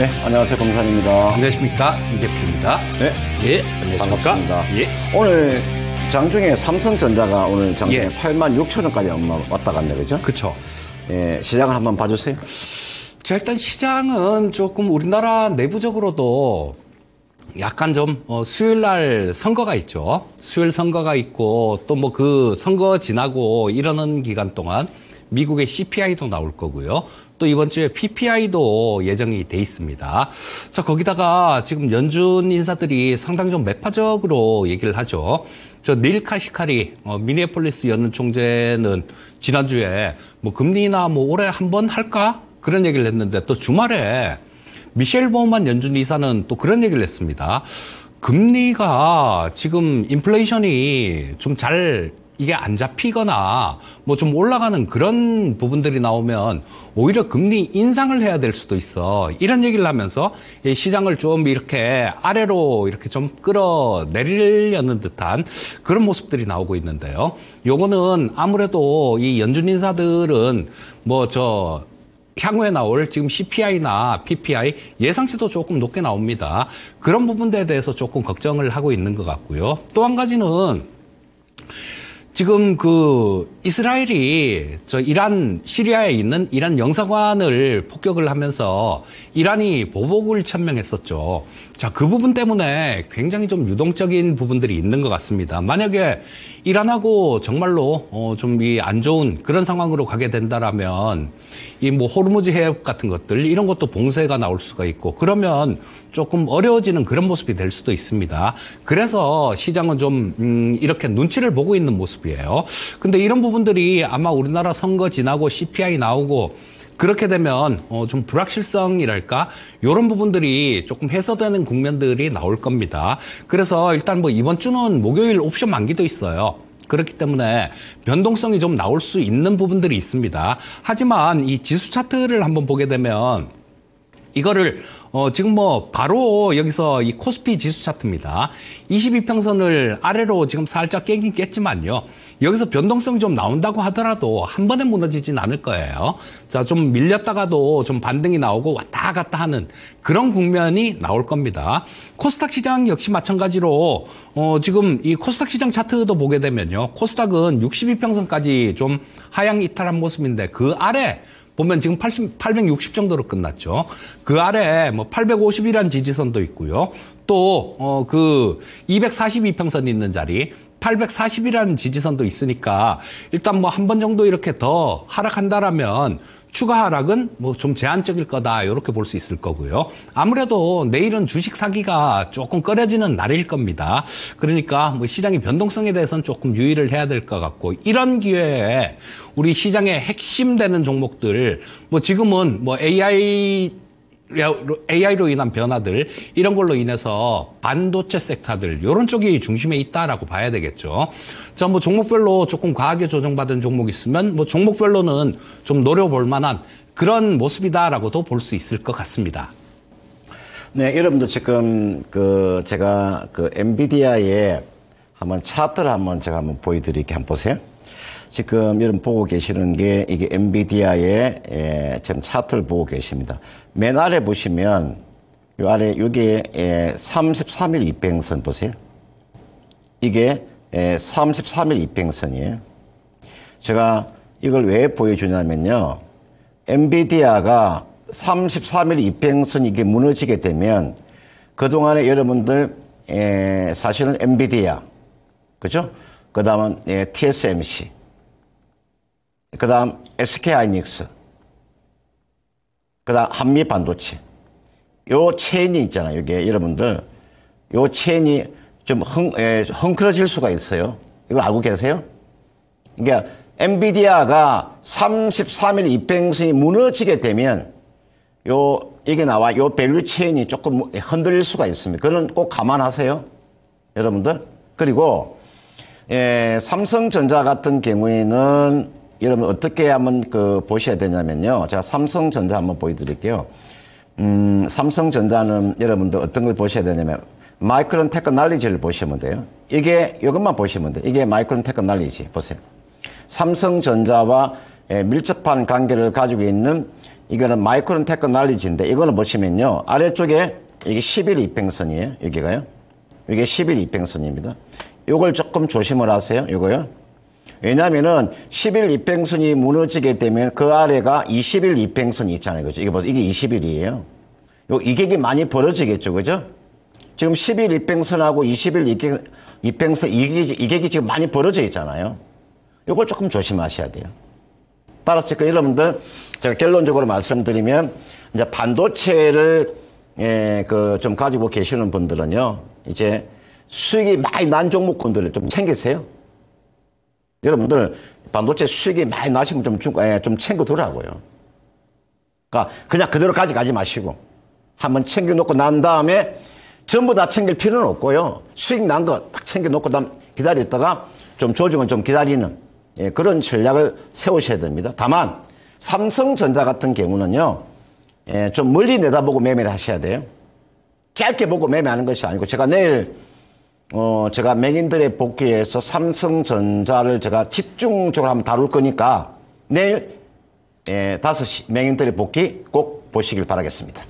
네, 안녕하세요. 검사입니다 안녕하십니까. 이재표입니다 네. 예, 안녕하십니까. 반갑습니다. 예. 오늘 장중에 삼성전자가 오늘 장중에 예. 8만 6천 원까지 왔다 갔네, 그죠? 그쵸. 예, 시장을 한번 봐주세요. 자, 일단 시장은 조금 우리나라 내부적으로도 약간 좀 어, 수요일 날 선거가 있죠. 수요일 선거가 있고 또 뭐 그 선거 지나고 이러는 기간 동안 미국의 CPI도 나올 거고요. 또 이번 주에 PPI도 예정이 돼 있습니다. 자, 거기다가 지금 연준 인사들이 상당히 좀 매파적으로 얘기를 하죠. 저 닐 카시카리 어, 미네폴리스 연은 총재는 지난주에 뭐 금리나 뭐 올해 한 번 할까? 그런 얘기를 했는데 또 주말에 미셸 보만 연준 이사는 또 그런 얘기를 했습니다. 금리가 지금 인플레이션이 좀잘 이게 안 잡히거나 뭐 좀 올라가는 그런 부분들이 나오면 오히려 금리 인상을 해야 될 수도 있어. 이런 얘기를 하면서 시장을 좀 이렇게 아래로 이렇게 좀 끌어내리려는 듯한 그런 모습들이 나오고 있는데요. 요거는 아무래도 이 연준 인사들은 뭐 저 향후에 나올 지금 CPI나 PPI 예상치도 조금 높게 나옵니다. 그런 부분들에 대해서 조금 걱정을 하고 있는 것 같고요. 또 한 가지는 지금 그 이스라엘이 저 이란 시리아에 있는 이란 영사관을 폭격을 하면서 이란이 보복을 천명했었죠. 자, 그 부분 때문에 굉장히 좀 유동적인 부분들이 있는 것 같습니다. 만약에 이란하고 정말로 어좀이 안 좋은 그런 상황으로 가게 된다라면 이뭐 호르무즈 해협 같은 것들 이런 것도 봉쇄가 나올 수가 있고 그러면 조금 어려워지는 그런 모습이 될 수도 있습니다. 그래서 시장은 좀 음, 이렇게 눈치를 보고 있는 모습이에요. 근데 이런 부분들이 아마 우리나라 선거 지나고 CPI 나오고 그렇게 되면 어, 좀 불확실성이랄까 이런 부분들이 조금 해소되는 국면들이 나올 겁니다. 그래서 일단 뭐 이번 주는 목요일 옵션 만기도 있어요. 그렇기 때문에 변동성이 좀 나올 수 있는 부분들이 있습니다. 하지만 이 지수 차트를 한번 보게 되면 이거를 어 지금 뭐 바로 여기서 이 코스피 지수 차트입니다. 22평선을 아래로 지금 살짝 깨긴 깼지만요. 여기서 변동성이 좀 나온다고 하더라도 한 번에 무너지진 않을 거예요. 자, 좀 밀렸다가도 좀 반등이 나오고 왔다 갔다 하는 그런 국면이 나올 겁니다. 코스닥 시장 역시 마찬가지로 어, 지금 이 코스닥 시장 차트도 보게 되면요. 코스닥은 62평선까지 좀 하향 이탈한 모습인데 그 아래 보면 지금 80, 860 정도로 끝났죠. 그 아래 뭐 850이란 지지선도 있고요. 또그 어, 242평선 있는 자리 840이라는 지지선도 있으니까 일단 뭐 한 번 정도 이렇게 더 하락한다라면 추가 하락은 뭐 좀 제한적일 거다 이렇게 볼 수 있을 거고요. 아무래도 내일은 주식 사기가 조금 꺼려지는 날일 겁니다. 그러니까 뭐 시장의 변동성에 대해서는 조금 유의를 해야 될 것 같고 이런 기회에 우리 시장의 핵심 되는 종목들 뭐 지금은 뭐 AI AI로 인한 변화들 이런 걸로 인해서 반도체 섹터들 이런 쪽이 중심에 있다라고 봐야 되겠죠. 자, 뭐 종목별로 조금 과하게 조정받은 종목 있으면 뭐 종목별로는 좀 노려볼 만한 그런 모습이다라고도 볼 수 있을 것 같습니다. 네, 여러분도 지금 그 제가 그 엔비디아의 한번 차트를 한번 제가 한번 보여드릴게 한번 보세요. 지금 여러분 보고 계시는 게 이게 엔비디아의 예, 지금 차트를 보고 계십니다. 맨 아래 보시면 요 아래 여기 예, 33일 이평선 보세요. 이게 예, 33일 이평선이에요. 제가 이걸 왜 보여주냐면요. 엔비디아가 33일 이평선 이게 무너지게 되면 그동안에 여러분들 예, 사실은 엔비디아 그죠? 그 다음은 예, TSMC 그 다음 SK 하이닉스. 그 다음 한미 반도체. 요 체인이 있잖아요. 이게 여러분들. 요 체인이 좀 흥, 에, 헝클어질 수가 있어요. 이거 알고 계세요? 그러니까 엔비디아가 33일 입행선이 무너지게 되면 요 이게 나와 요 밸류 체인이 조금 흔들릴 수가 있습니다. 그는 꼭 감안하세요. 여러분들. 그리고 예, 삼성전자 같은 경우에는 여러분 어떻게 하면 그 보셔야 되냐면요. 제가 삼성전자 한번 보여드릴게요. 음, 삼성전자는 여러분들 어떤 걸 보셔야 되냐면 마이크론 테크놀리지를 보시면 돼요. 이게 이것만 보시면 돼요. 이게 마이크론 테크놀리지 보세요. 삼성전자와 예, 밀접한 관계를 가지고 있는 이거는 마이크론 테크놀리지인데 이거는 보시면요. 아래쪽에 이게 1 1일 이평선이에요. 여기가요. 이게 1 1일 이평선입니다. 이걸 조금 조심을 하세요. 이거요. 왜냐면은 10일 이평선이 무너지게 되면 그 아래가 20일 이평선이 있잖아요. 그죠? 이게 보세요. 이게 20일이에요. 요 이격이 많이 벌어지겠죠. 그죠? 지금 10일 이평선하고 20일 이평, 선 이격이, 이격이 지금 많이 벌어져 있잖아요. 요걸 조금 조심하셔야 돼요. 따라서 그 여러분들 제가 결론적으로 말씀드리면 이제 반도체를 예, 그좀 가지고 계시는 분들은요. 이제 수익이 많이 난 종목군들을 좀 챙기세요. 여러분들 반도체 수익이 많이 나시면 좀, 좀, 좀 챙겨두라고요. 그러니까 그냥 그대로 가져가지 마시고 한번 챙겨놓고 난 다음에 전부 다 챙길 필요는 없고요. 수익 난 거 딱 챙겨놓고 기다렸다가 좀 조정을 좀 기다리는 예, 그런 전략을 세우셔야 됩니다. 다만 삼성전자 같은 경우는요. 예, 좀 멀리 내다보고 매매를 하셔야 돼요. 짧게 보고 매매하는 것이 아니고 제가 내일 어, 제가 맹인들의 복귀에서 삼성전자를 제가 집중적으로 한번 다룰 거니까 내일 예, 5시 맹인들의 복귀 꼭 보시길 바라겠습니다.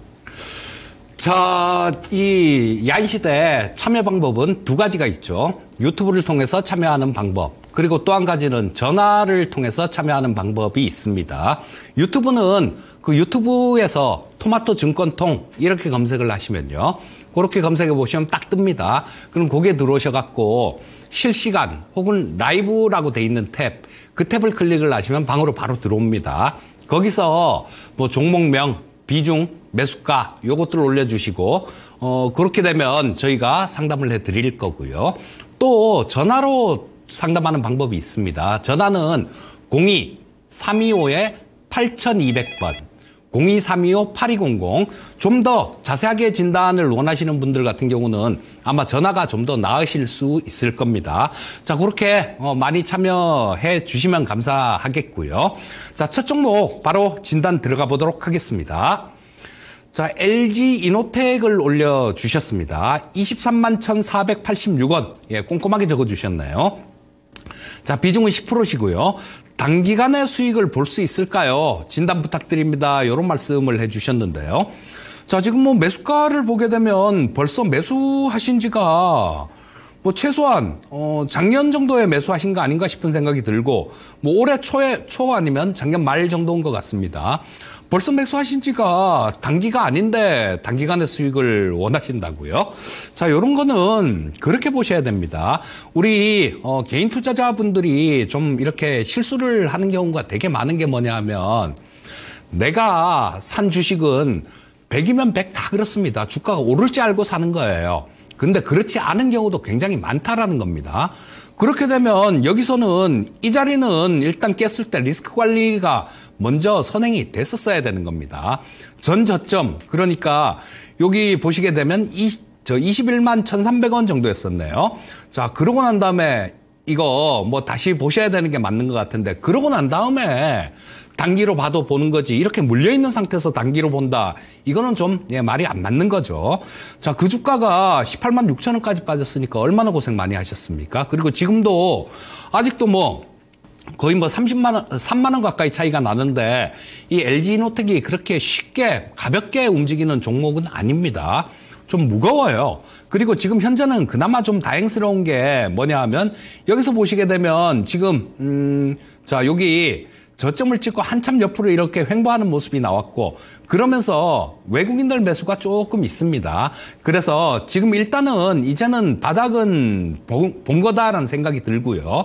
자, 이 야인시대 참여 방법은 두 가지가 있죠. 유튜브를 통해서 참여하는 방법, 그리고 또 한 가지는 전화를 통해서 참여하는 방법이 있습니다. 유튜브는 그 유튜브에서 토마토 증권통 이렇게 검색을 하시면요. 그렇게 검색해 보시면 딱 뜹니다. 그럼 거기에 들어오셔 갖고 실시간 혹은 라이브라고 돼 있는 탭 그 탭을 클릭을 하시면 방으로 바로 들어옵니다. 거기서 뭐 종목명, 비중, 매수가 요것들을 올려주시고 어 그렇게 되면 저희가 상담을 해드릴 거고요. 또 전화로 상담하는 방법이 있습니다. 전화는 02 325에 8200번 0232-8200. 5좀더 자세하게 진단을 원하시는 분들 같은 경우는 아마 전화가 좀 더 나으실 수 있을 겁니다. 자, 그렇게 어, 많이 참여해 주시면 감사하겠고요. 자, 첫 종목 바로 진단 들어가 보도록 하겠습니다. 자, LG 이노텍을 올려주셨습니다. 23만 1,486원. 예, 꼼꼼하게 적어주셨나요? 자, 비중은 10%시고요. 단기간에 수익을 볼 수 있을까요? 진단 부탁드립니다. 이런 말씀을 해주셨는데요. 자, 지금 뭐 매수가를 보게 되면 벌써 매수하신 지가 뭐 최소한 어 작년 정도에 매수하신 거 아닌가 싶은 생각이 들고 뭐 올해 초에 초 아니면 작년 말 정도인 것 같습니다. 벌써 매수하신 지가 단기가 아닌데 단기간의 수익을 원하신다고요? 자, 요런 거는 그렇게 보셔야 됩니다. 우리 어, 개인 투자자분들이 좀 이렇게 실수를 하는 경우가 되게 많은 게 뭐냐 하면 내가 산 주식은 100이면 100 다 그렇습니다. 주가가 오를지 알고 사는 거예요. 근데 그렇지 않은 경우도 굉장히 많다라는 겁니다. 그렇게 되면 여기서는 이 자리는 일단 깼을 때 리스크 관리가 먼저 선행이 됐었어야 되는 겁니다. 전 저점 그러니까 여기 보시게 되면 이, 저 21만 1,300원 정도였었네요. 자 그러고 난 다음에 이거 뭐 다시 보셔야 되는 게 맞는 것 같은데 그러고 난 다음에 단기로 봐도 보는 거지 이렇게 물려 있는 상태에서 단기로 본다 이거는 좀 예, 말이 안 맞는 거죠 자 그 주가가 18만 6천 원까지 빠졌으니까 얼마나 고생 많이 하셨습니까 그리고 지금도 아직도 뭐 거의 뭐 30만 원, 3만 원 가까이 차이가 나는데 이 LG 노텍이 그렇게 쉽게 가볍게 움직이는 종목은 아닙니다. 좀 무거워요. 그리고 지금 현재는 그나마 좀 다행스러운 게 뭐냐 하면 여기서 보시게 되면 지금 음자 여기 저점을 찍고 한참 옆으로 이렇게 횡보하는 모습이 나왔고 그러면서 외국인들 매수가 조금 있습니다. 그래서 지금 일단은 이제는 바닥은 본, 거다라는 생각이 들고요.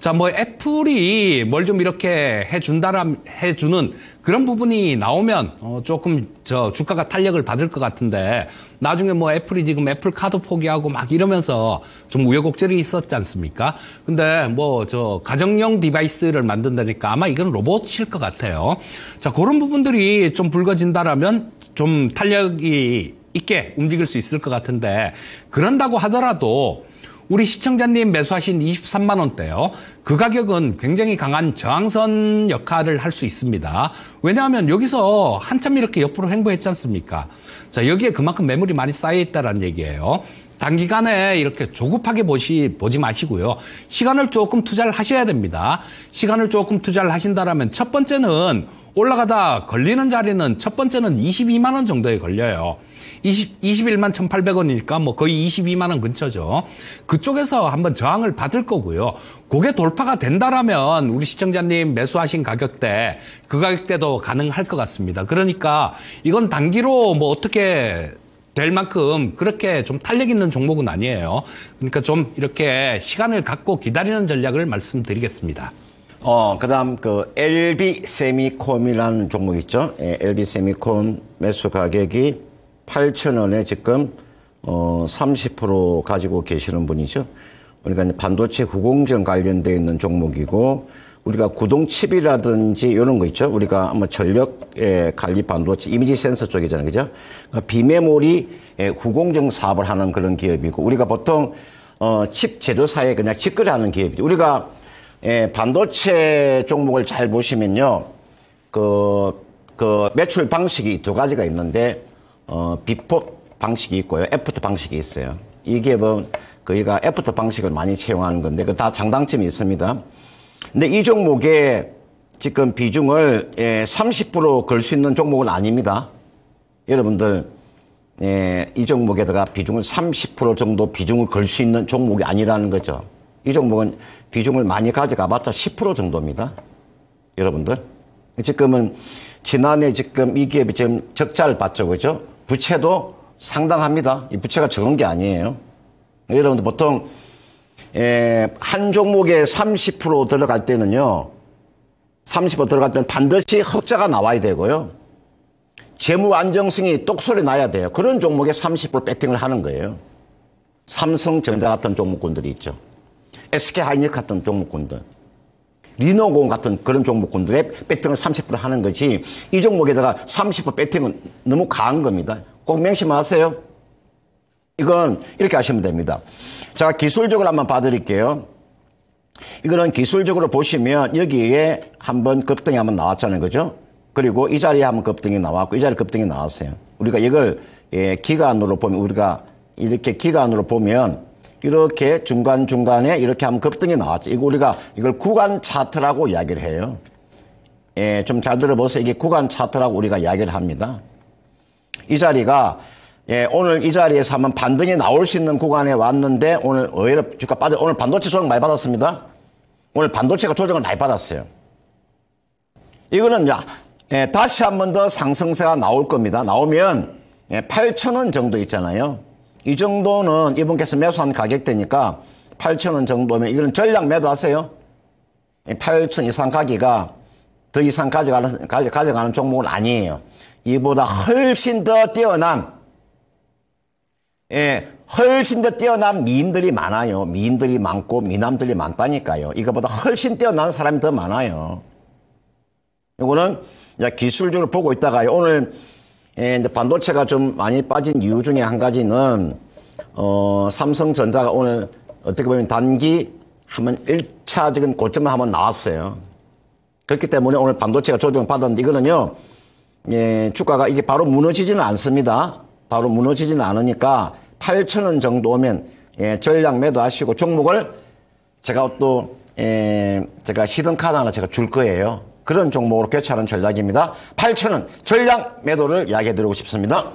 자, 뭐 애플이 뭘 좀 이렇게 해준다라 해주는 그런 부분이 나오면 어 조금 저 주가가 탄력을 받을 것 같은데 나중에 뭐 애플이 지금 애플 카드 포기하고 막 이러면서 좀 우여곡절이 있었지 않습니까? 근데 뭐 저 가정용 디바이스를 만든다니까 아마 이건 로봇일 것 같아요. 자 그런 부분들이 좀 불거진다라면 좀 탄력이 있게 움직일 수 있을 것 같은데 그런다고 하더라도 우리 시청자님 매수하신 23만 원대요. 그 가격은 굉장히 강한 저항선 역할을 할 수 있습니다. 왜냐하면 여기서 한참 이렇게 옆으로 횡보했지 않습니까? 자, 여기에 그만큼 매물이 많이 쌓여 있다라는 얘기예요. 단기간에 이렇게 조급하게 보시, 보지 마시고요. 시간을 조금 투자를 하셔야 됩니다. 시간을 조금 투자를 하신다라면 첫 번째는 올라가다 걸리는 자리는 첫 번째는 22만 원 정도에 걸려요. 20, 21만 1,800원이니까 뭐 거의 22만 원 근처죠. 그쪽에서 한번 저항을 받을 거고요. 고개 돌파가 된다라면 우리 시청자님 매수하신 가격대 그 가격대도 가능할 것 같습니다. 그러니까 이건 단기로 뭐 어떻게 될 만큼 그렇게 좀 탄력 있는 종목은 아니에요. 그러니까 좀 이렇게 시간을 갖고 기다리는 전략을 말씀드리겠습니다. 어, 그다음 그 LB 세미콤이라는 종목 있죠. 예, LB 세미콤 매수 가격이 8천 원에 지금 어, 30% 가지고 계시는 분이죠. 우리가 그러니까 니제 반도체 후공정 관련돼 있는 종목이고 우리가 구동칩이라든지 이런 거 있죠. 우리가 뭐 전력 예, 관리 반도체 이미지 센서 쪽이잖아요. 그죠? 그러니까 비메모리 예, 후공정 사업을 하는 그런 기업이고 우리가 보통 어, 칩 제조사에 그냥 직거래하는 기업이죠. 우리가 예, 반도체 종목을 잘 보시면요. 그, 그 매출 방식이 두 가지가 있는데, 어, 비포 방식이 있고요. 애프터 방식이 있어요. 이게 뭐, 그이가 애프터 방식을 많이 채용하는 건데, 그 다 장단점이 있습니다. 근데 이 종목에 지금 비중을 예, 30%걸 수 있는 종목은 아닙니다. 여러분들, 예, 이 종목에다가 비중을 30% 정도 비중을 걸 수 있는 종목이 아니라는 거죠. 이 종목은 비중을 많이 가져가봤자 10% 정도입니다. 여러분들. 지금은 지난해 지금 이 기업이 지금 적자를 봤죠. 그죠? 부채도 상당합니다. 이 부채가 적은 게 아니에요. 여러분들 보통 에, 예, 한 종목에 30% 들어갈 때는요. 30% 들어갈 때는 반드시 흑자가 나와야 되고요. 재무 안정성이 똑소리 나야 돼요. 그런 종목에 30% 배팅을 하는 거예요. 삼성전자 같은 종목군들이 있죠. SK 하이닉 같은 종목군들, 리노공 같은 그런 종목군들의 배팅을 30% 하는 것이 이 종목에다가 30% 배팅은 너무 강한 겁니다. 꼭 명심하세요. 이건 이렇게 하시면 됩니다. 제가 기술적으로 한번 봐드릴게요. 이거는 기술적으로 보시면 여기에 한번 급등이 한번 나왔잖아요. 그죠? 그리고 이 자리에 한번 급등이 나왔고 이 자리에 급등이 나왔어요. 우리가 이걸 예, 기간으로 보면 우리가 이렇게 기간으로 보면 이렇게 중간중간에 이렇게 하면 급등이 나왔죠. 이거 우리가 이걸 구간 차트라고 이야기를 해요. 예, 좀 잘 들어보세요. 이게 구간 차트라고 우리가 이야기를 합니다. 이 자리가 예, 오늘 이 자리에서 하면 반등이 나올 수 있는 구간에 왔는데 오늘 오히려 주가 빠져 오늘 반도체 조정 많이 받았습니다. 오늘 반도체가 조정을 많이 받았어요. 이거는 야, 예, 다시 한 번 더 상승세가 나올 겁니다. 나오면 예, 8천 원 정도 있잖아요. 이 정도는 이분께서 매수한 가격대니까 8천원 정도면 이거는 전략 매도하세요. 8천 이상 가기가 더 이상 가져가는, 가져가는 종목은 아니에요. 이보다 훨씬 더 뛰어난, 예, 훨씬 더 뛰어난 미인들이 많아요. 미인들이 많고 미남들이 많다니까요. 이거보다 훨씬 뛰어난 사람이 더 많아요. 이거는 기술적으로 보고 있다가요. 오늘 예, 이제 반도체가 좀 많이 빠진 이유 중에 한 가지는 어, 삼성전자가 오늘 어떻게 보면 단기 한번 1차적인 고점을 한번 나왔어요. 그렇기 때문에 오늘 반도체가 조정을 받았는데 이거는요. 예, 주가가 이게 바로 무너지지는 않습니다. 바로 무너지지는 않으니까 8천원 정도 오면 예, 전량 매도하시고 종목을 제가 또 예, 제가 히든카드 하나 제가 줄 거예요. 그런 종목으로 교체하는 전략입니다. 8천원 전략 매도를 이야기해드리고 싶습니다.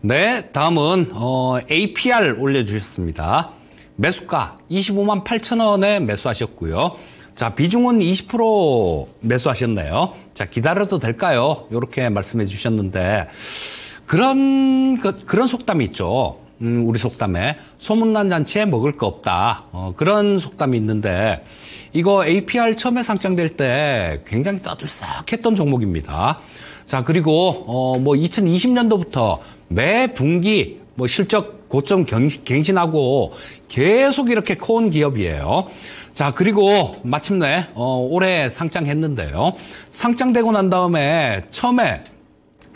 네, 다음은 어, APR 올려주셨습니다. 매수가 25만 8천 원에 매수하셨고요. 자, 비중은 20% 매수하셨네요. 자, 기다려도 될까요? 이렇게 말씀해 주셨는데 그런 그, 그런 속담이 있죠. 음, 우리 속담에 소문난 잔치에 먹을 거 없다. 어, 그런 속담이 있는데 이거 APR 처음에 상장될 때 굉장히 떠들썩했던 종목입니다. 자, 그리고 어뭐 2020년도부터 매 분기 뭐 실적 고점 갱신하고 계속 이렇게 커온 기업이에요. 자, 그리고 마침내 어 올해 상장했는데요. 상장되고 난 다음에 처음에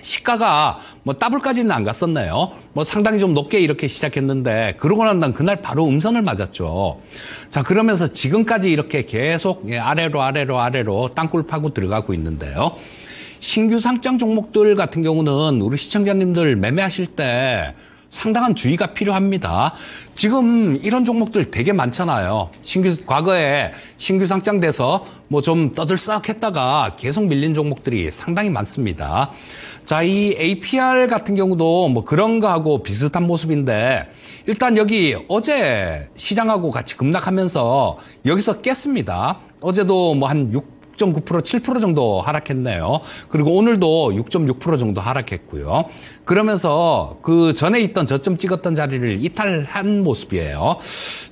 시가가 뭐 더블까지는 안갔었네요뭐 상당히 좀 높게 이렇게 시작했는데 그러고 난 다음 그날 바로 음선을 맞았죠. 자 그러면서 지금까지 이렇게 계속 예, 아래로 아래로 아래로 땅굴 파고 들어가고 있는데요. 신규 상장 종목들 같은 경우는 우리 시청자님들 매매하실 때 상당한 주의가 필요합니다. 지금 이런 종목들 되게 많잖아요. 신규 과거에 신규 상장돼서 뭐 좀 떠들썩했다가 계속 밀린 종목들이 상당히 많습니다. 자, 이 APR 같은 경우도 뭐 그런 거하고 비슷한 모습인데 일단 여기 어제 시장하고 같이 급락하면서 여기서 깼습니다. 어제도 뭐 한 6. 6.9% 7% 정도 하락했네요. 그리고 오늘도 6.6% 정도 하락했고요. 그러면서 그 전에 있던 저점 찍었던 자리를 이탈한 모습이에요.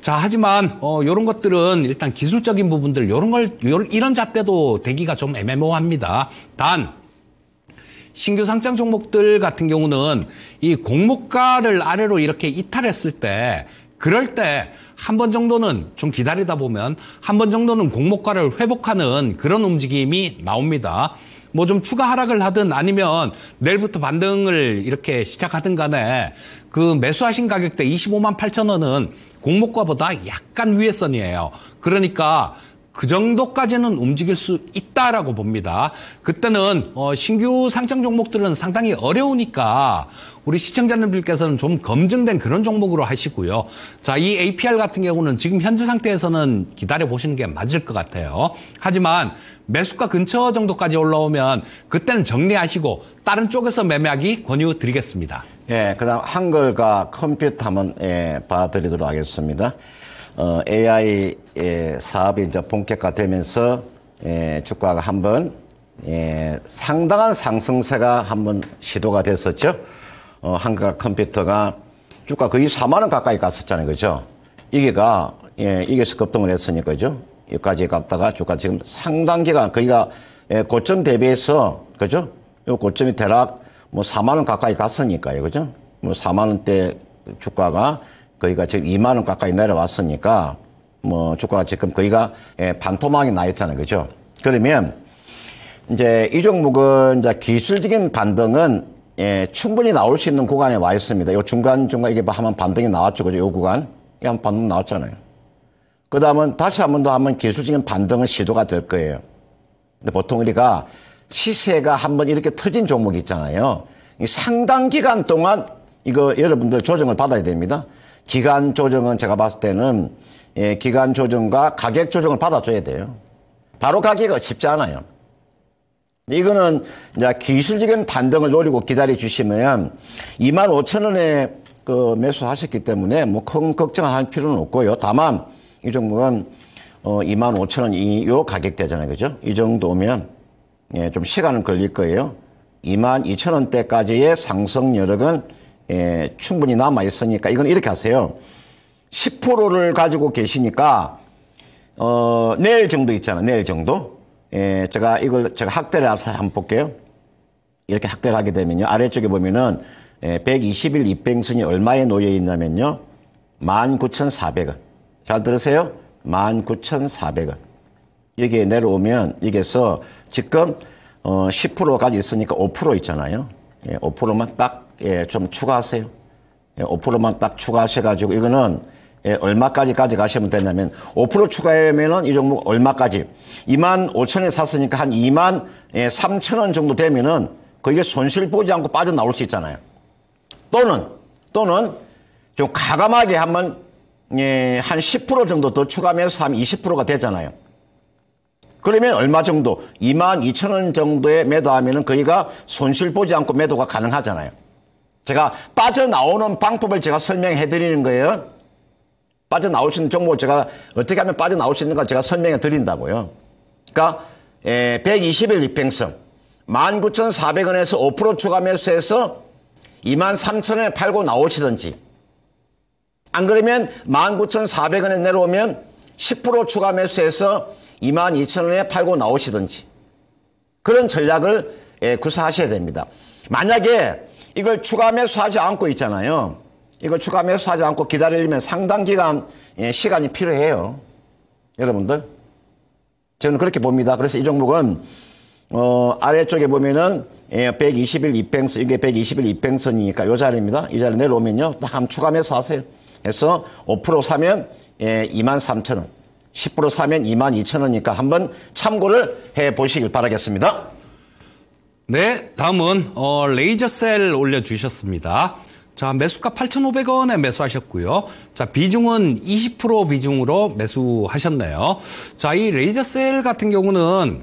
자, 하지만 어 요런 것들은 일단 기술적인 부분들 요런 걸 요런, 이런 잣대도 대기가 좀 애매모호합니다. 단 신규 상장 종목들 같은 경우는 이 공모가를 아래로 이렇게 이탈했을 때 그럴 때 한 번 정도는 좀 기다리다 보면 한 번 정도는 공모가를 회복하는 그런 움직임이 나옵니다. 뭐 좀 추가 하락을 하든 아니면 내일부터 반등을 이렇게 시작하든 간에 그 매수하신 가격대 25만 8천 원은 공모가보다 약간 위에 선이에요. 그러니까 그 정도까지는 움직일 수 있다라고 봅니다. 그때는 어, 신규 상장 종목들은 상당히 어려우니까 우리 시청자님들께서는 좀 검증된 그런 종목으로 하시고요. 자, 이 APR 같은 경우는 지금 현재 상태에서는 기다려 보시는 게 맞을 것 같아요. 하지만 매수가 근처 정도까지 올라오면 그때는 정리하시고 다른 쪽에서 매매하기 권유드리겠습니다. 예, 그다음 한글과 컴퓨터 한번 예, 봐드리도록 하겠습니다. 어, AI 예, 사업이 이제 본격화되면서 예, 주가가 한번 예, 상당한 상승세가 한번 시도가 됐었죠. 어, 한가 컴퓨터가 주가 거의 4만 원 가까이 갔었잖아요. 그죠? 이게가 예, 이게서 급등을 했으니까 그죠? 여기까지 갔다가 주가 지금 상당 기간 거기가 예, 고점 대비해서 그죠? 요 고점이 대략 뭐 4만 원 가까이 갔으니까요. 그죠? 뭐 4만 원대 주가가 거기가 지금 2만 원 가까이 내려왔으니까 뭐 주가가 지금 거기가 예, 반토막이 나 있잖아요. 그죠? 그러면 이제 이 종목은 이제 기술적인 반등은 예, 충분히 나올 수 있는 구간에 와 있습니다. 요 중간중간 이게 한번 뭐 반등이 나왔죠. 그죠? 요 구간. 이게 한 반등 나왔잖아요. 그 다음은 다시 한 번 더 하면 기술적인 반등은 시도가 될 거예요. 근데 보통 우리가 시세가 한번 이렇게 터진 종목이 있잖아요. 상당 기간 동안 이거 여러분들 조정을 받아야 됩니다. 기간 조정은 제가 봤을 때는 예, 기간 조정과 가격 조정을 받아줘야 돼요. 바로 가기가 쉽지 않아요. 이거는 이제 기술적인 반등을 노리고 기다려 주시면 2만 5천 원에 그 매수하셨기 때문에 뭐 큰 걱정할 필요는 없고요. 다만 이 종목은 어 2만 5천 원이 요 가격대잖아요, 그죠? 이 정도면 예, 좀 시간은 걸릴 거예요. 2만 2천 원대까지의 상승 여력은 예, 충분히 남아 있으니까 이건 이렇게 하세요. 10%를 가지고 계시니까 어, 내일 정도 있잖아, 내일 정도. 예, 제가 이걸 제가 학대를 앞서 한번 볼게요. 이렇게 학대를 하게 되면요. 아래쪽에 보면은 예, 120일 입행선이 얼마에 놓여 있냐면요. 19,400원. 잘 들으세요? 19,400원. 여기에 내려오면 여기서 지금 어, 10%까지 있으니까 5% 있잖아요. 예, 5%만 딱 예, 추가하세요. 예, 5%만 딱 추가하셔가지고 이거는 예, 얼마까지가져 가시면 되냐면 5% 추가하면은 이 종목 얼마까지 2만 5천에 샀으니까 한 2만 3천 예, 원 정도 되면은 그게 손실 보지 않고 빠져 나올 수 있잖아요. 또는 또는 좀 가감하게 하면 예, 한 10% 정도 더 추가하면서 한 20%가 되잖아요. 그러면 얼마 정도 2만 2천 원 정도에 매도하면은 거기가 손실 보지 않고 매도가 가능하잖아요. 제가 빠져나오는 방법을 제가 설명해 드리는 거예요. 빠져나올 수 있는 종목을 제가 어떻게 하면 빠져나올 수 있는가 제가 설명해 드린다고요. 그러니까 120일 입행성 19,400원에서 5% 추가 매수해서 23,000원에 팔고 나오시든지 안 그러면 19,400원에 내려오면 10% 추가 매수해서 22,000원에 팔고 나오시든지 그런 전략을 예, 구사하셔야 됩니다. 만약에 이걸 추가 매수하지 않고 있잖아요. 이걸 추가 매수하지 않고 기다리려면 상당 기간 예, 시간이 필요해요. 여러분들. 저는 그렇게 봅니다. 그래서 이 종목은 어, 아래쪽에 보면은 예, 121 2팽선 이게 121 2팽선이니까 요 자리입니다. 이 자리 내려오면요. 딱한 추가 매수 하세요. 그서5% 사면 예, 23,000원. 10% 사면 22,000원이니까 한번 참고를 해 보시길 바라겠습니다. 네, 다음은 어, 레이저셀 올려 주셨습니다. 자, 매수가 8,500원에 매수하셨고요. 자, 비중은 20% 비중으로 매수하셨네요. 자, 이 레이저셀 같은 경우는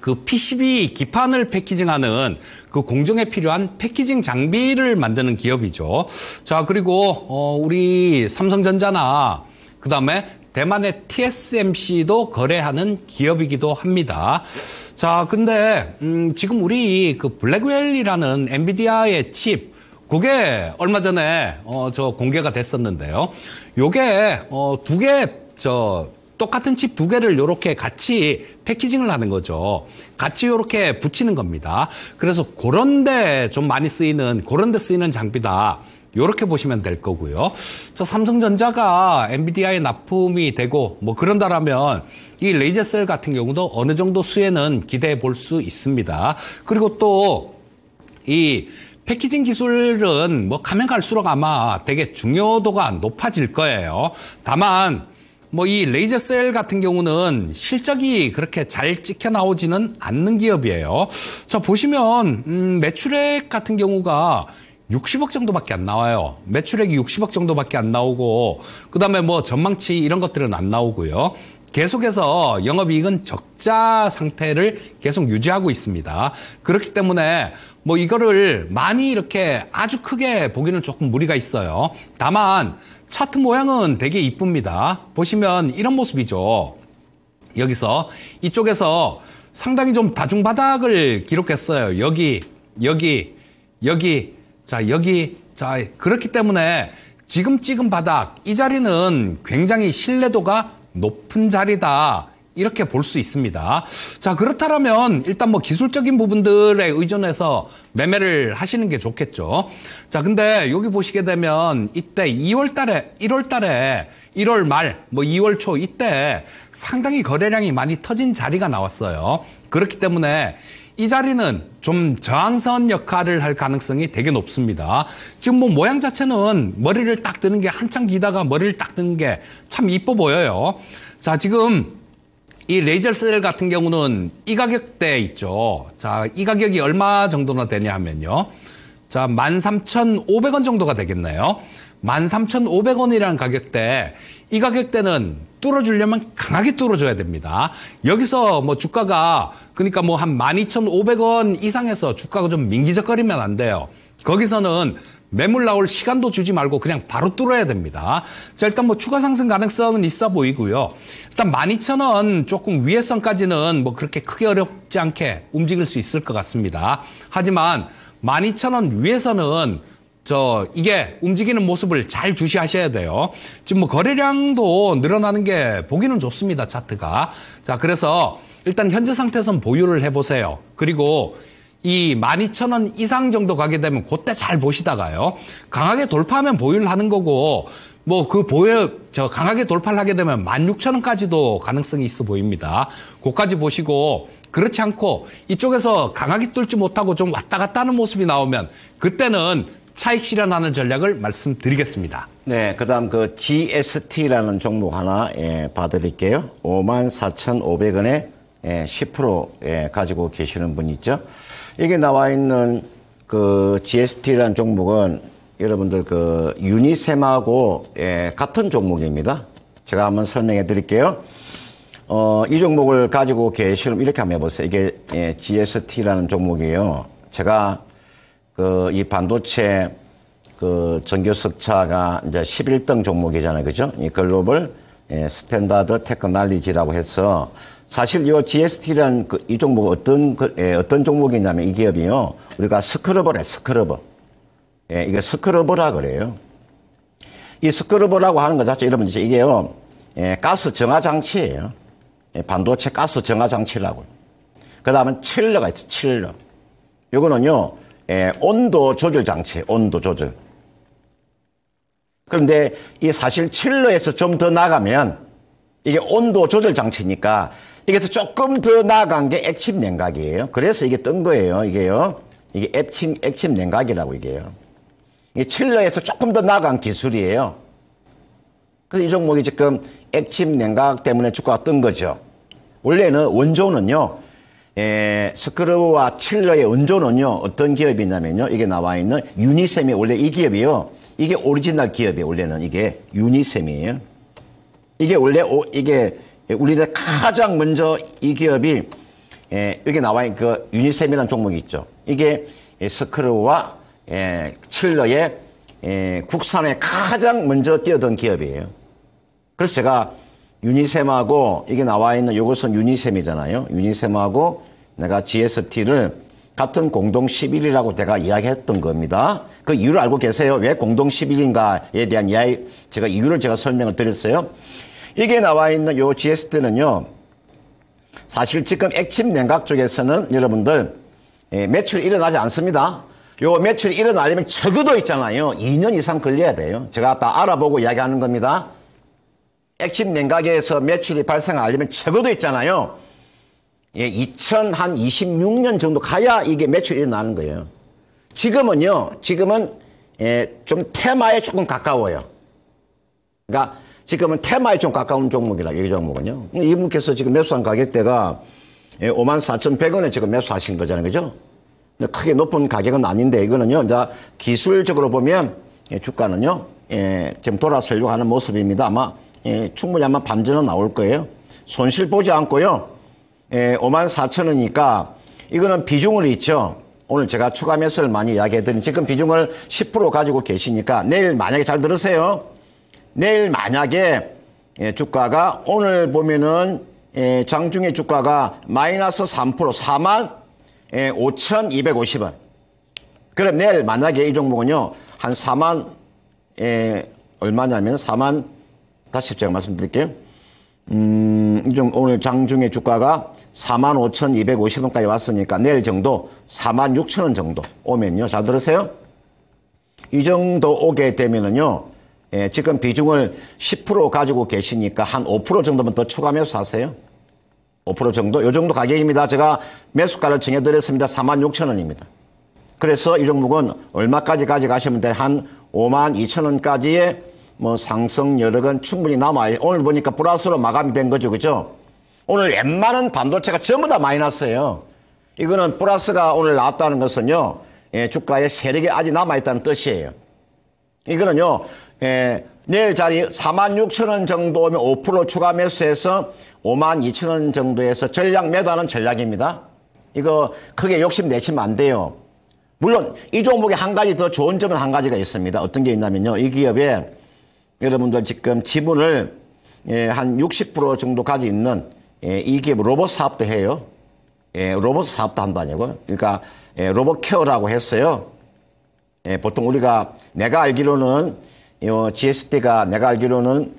그 PCB 기판을 패키징하는 그 공정에 필요한 패키징 장비를 만드는 기업이죠. 자, 그리고 어 우리 삼성전자나 그다음에 대만의 TSMC도 거래하는 기업이기도 합니다. 자, 근데 음 지금 우리 그 블랙웰이라는 엔비디아의 칩 그게 얼마 전에 어, 저 공개가 됐었는데요. 요게 어, 두 개 저 똑같은 칩 두 개를 이렇게 같이 패키징을 하는 거죠. 같이 이렇게 붙이는 겁니다. 그래서 그런데 좀 많이 쓰이는 그런데 쓰이는 장비다. 요렇게 보시면 될 거고요. 저 삼성전자가 엔비디아에 납품이 되고 뭐 그런다라면 이 레이저셀 같은 경우도 어느 정도 수혜는 기대해 볼 수 있습니다. 그리고 또이 패키징 기술은 뭐 가면 갈수록 아마 되게 중요도가 높아질 거예요. 다만 뭐 이 레이저 셀 같은 경우는 실적이 그렇게 잘 찍혀 나오지는 않는 기업이에요. 자 보시면 음, 매출액 같은 경우가 60억 정도밖에 안 나와요. 매출액이 60억 정도밖에 안 나오고 그다음에 뭐 전망치 이런 것들은 안 나오고요. 계속해서 영업이익은 적자 상태를 계속 유지하고 있습니다. 그렇기 때문에 뭐 이거를 많이 이렇게 아주 크게 보기는 조금 무리가 있어요. 다만 차트 모양은 되게 이쁩니다. 보시면 이런 모습이죠. 여기서 이쪽에서 상당히 좀 다중바닥을 기록했어요. 여기, 여기, 여기, 자, 여기, 자, 그렇기 때문에 지금 찍은 바닥, 이 자리는 굉장히 신뢰도가 높은 자리다. 이렇게 볼 수 있습니다. 자, 그렇다면 일단 뭐 기술적인 부분들에 의존해서 매매를 하시는 게 좋겠죠. 자, 근데 여기 보시게 되면 이때 2월 달에, 1월 달에, 1월 말, 뭐 2월 초 이때 상당히 거래량이 많이 터진 자리가 나왔어요. 그렇기 때문에 이 자리는 좀 저항선 역할을 할 가능성이 되게 높습니다. 지금 뭐 모양 자체는 머리를 딱 드는 게 한참 기다가 머리를 딱 드는 게 참 이뻐 보여요. 자, 지금 이 레이저셀 같은 경우는 이 가격대 에 있죠. 자, 이 가격이 얼마 정도나 되냐 하면요. 자, 13,500원 정도가 되겠네요. 13,500원이라는 가격대, 이 가격대는 뚫어주려면 강하게 뚫어줘야 됩니다. 여기서 뭐 주가가, 그러니까 뭐 한 12,500원 이상에서 주가가 좀 민기적거리면 안 돼요. 거기서는 매물 나올 시간도 주지 말고 그냥 바로 뚫어야 됩니다. 자, 일단 뭐 추가 상승 가능성은 있어 보이고요. 일단 12,000원 조금 위에 선까지는 뭐 그렇게 크게 어렵지 않게 움직일 수 있을 것 같습니다. 하지만 12,000원 위에서는 저 이게 움직이는 모습을 잘 주시하셔야 돼요. 지금 뭐 거래량도 늘어나는 게 보기는 좋습니다. 차트가. 자, 그래서 일단 현재 상태선 에 보유를 해보세요. 그리고 이 12,000원 이상 정도 가게 되면 그때 잘 보시다가요. 강하게 돌파하면 보유를 하는 거고 뭐 그 보유 저 강하게 돌파를 하게 되면 16,000원까지도 가능성이 있어 보입니다. 고까지 보시고 그렇지 않고 이쪽에서 강하게 뚫지 못하고 좀 왔다 갔다 하는 모습이 나오면 그때는 차익 실현하는 전략을 말씀드리겠습니다. 네, 그다음 그 GST라는 종목 하나 예, 봐드릴게요. 54,500원에 예, 10% 예, 가지고 계시는 분 있죠. 이게 나와 있는 그 GST라는 종목은 여러분들 그 유니셈하고 예, 같은 종목입니다. 제가 한번 설명해 드릴게요. 어, 이 종목을 가지고 계시면 이렇게 한번 해보세요. 이게 예, GST라는 종목이에요. 제가 그 이 반도체 그 전교석차가 이제 11등 종목이잖아요. 그죠? 이 글로벌 예, 스탠다드 테크날리지라고 해서 사실 이 GST라는 그, 이 종목 어떤 그, 예, 어떤 종목이냐면 이 기업이요 우리가 스크러버래 스크러버 예, 이게 스크러버라 그래요. 이 스크러버라고 하는 것 자체 여러분 이제 이게요 예, 가스 정화 장치예요. 예, 반도체 가스 정화 장치라고. 그다음은 칠러가 있어 칠러. 요거는요 예, 온도 조절 장치 온도 조절. 그런데 이 사실 칠러에서 좀 더 나가면 이게 온도 조절 장치니까 이게 조금 더 나아간 게 액침 냉각이에요. 그래서 이게 뜬 거예요. 이게요. 이게 액침, 액침 냉각이라고 이게요. 이게 칠러에서 조금 더 나아간 기술이에요. 그래서 이 종목이 지금 액침 냉각 때문에 주가가 뜬 거죠. 원래는 원조는요. 에, 예, 스크루와 칠러의 원조는요. 어떤 기업이냐면요. 이게 나와 있는 유니셈이 원래 이 기업이요. 이게 오리지널 기업이에요. 원래는 이게 유니셈이에요. 이게 원래 오, 이게 예, 우리나라 가장 먼저 이 기업이 예, 여기 나와 있는 그 유니셈이라는 종목이 있죠. 이게 예, 스크루와 예, 칠러의 예, 국산에 가장 먼저 뛰어든 기업이에요. 그래서 제가 유니셈하고 이게 나와 있는 이것은 유니셈이잖아요. 유니셈하고 내가 GST를 같은 공동 11이라고 제가 이야기했던 겁니다. 그 이유를 알고 계세요? 왜 공동 11인가에 대한 이야기 제가 이유를 제가 설명을 드렸어요. 이게 나와 있는 요 GSD는요. 사실 지금 액침 냉각 쪽에서는 여러분들 예, 매출이 일어나지 않습니다. 요 매출이 일어나려면 적어도 있잖아요. 2년 이상 걸려야 돼요. 제가 다 알아보고 이야기하는 겁니다. 액침 냉각에서 매출이 발생하려면 적어도 있잖아요. 예, 2026년 정도 가야 이게 매출이 일어나는 거예요. 지금은요, 지금은 예, 좀 테마에 조금 가까워요. 그러니까 지금은 테마에 좀 가까운 종목이라 여기 종목은요. 이분께서 지금 매수한 가격대가 54,100원에 예, 지금 매수하신 거잖아요. 그죠? 크게 높은 가격은 아닌데 이거는요. 이제 기술적으로 보면 예, 주가는요. 예, 지금 돌아서려고 하는 모습입니다. 아마 예, 충분히 아마 반전은 나올 거예요. 손실 보지 않고요. 예, 54,000원이니까 이거는 비중을 있죠. 오늘 제가 추가 매수를 많이 이야기해드린 지금 비중을 10% 가지고 계시니까 내일 만약에 잘 들으세요. 내일 만약에 예, 주가가 오늘 보면은 예, 장중의 주가가 마이너스 3% 4만 예, 5,250원. 그럼 내일 만약에 이 종목은요 한 4만 예, 얼마냐면 4만 다시 제가 말씀드릴게요. 음, 좀 오늘 장중에 주가가 4만 5,250원까지 왔으니까 내일 정도 4만 6천 원 정도 오면요. 잘 들으세요. 이 정도 오게 되면은요. 예, 지금 비중을 10% 가지고 계시니까 한 5% 정도만 더 추가하면서 사세요. 5% 정도? 요 정도 가격입니다. 제가 매수가를 정해드렸습니다. 4 6 0 0 0 원입니다. 그래서 이 종목은 얼마까지 가져가시면 돼? 한5 2 0 0 0 원까지의 뭐 상승 여력은 충분히 남아요. 오늘 보니까 플러스로 마감이 된 거죠. 그죠? 오늘 웬만한 반도체가 전부 다 마이너스예요. 이거는 플러스가 오늘 나왔다는 것은요. 예, 주가에 세력이 아직 남아있다는 뜻이에요. 이거는요. 예, 내일 자리 4만 6천 원 정도면 5% 추가 매수해서 5만 2천 원 정도에서 전략 매도하는 전략입니다. 이거 크게 욕심 내시면 안 돼요. 물론 이 종목에 한 가지 더 좋은 점은 한 가지가 있습니다. 어떤 게 있냐면요. 이 기업에 여러분들 지금 지분을 예, 한60% 정도까지 있는 예, 이 기업 로봇 사업도 해요. 예, 로봇 사업도 한다니고요. 그러니까 예, 로봇 케어라고 했어요. 예, 보통 우리가 내가 알기로는 요 GST가 내가 알기로는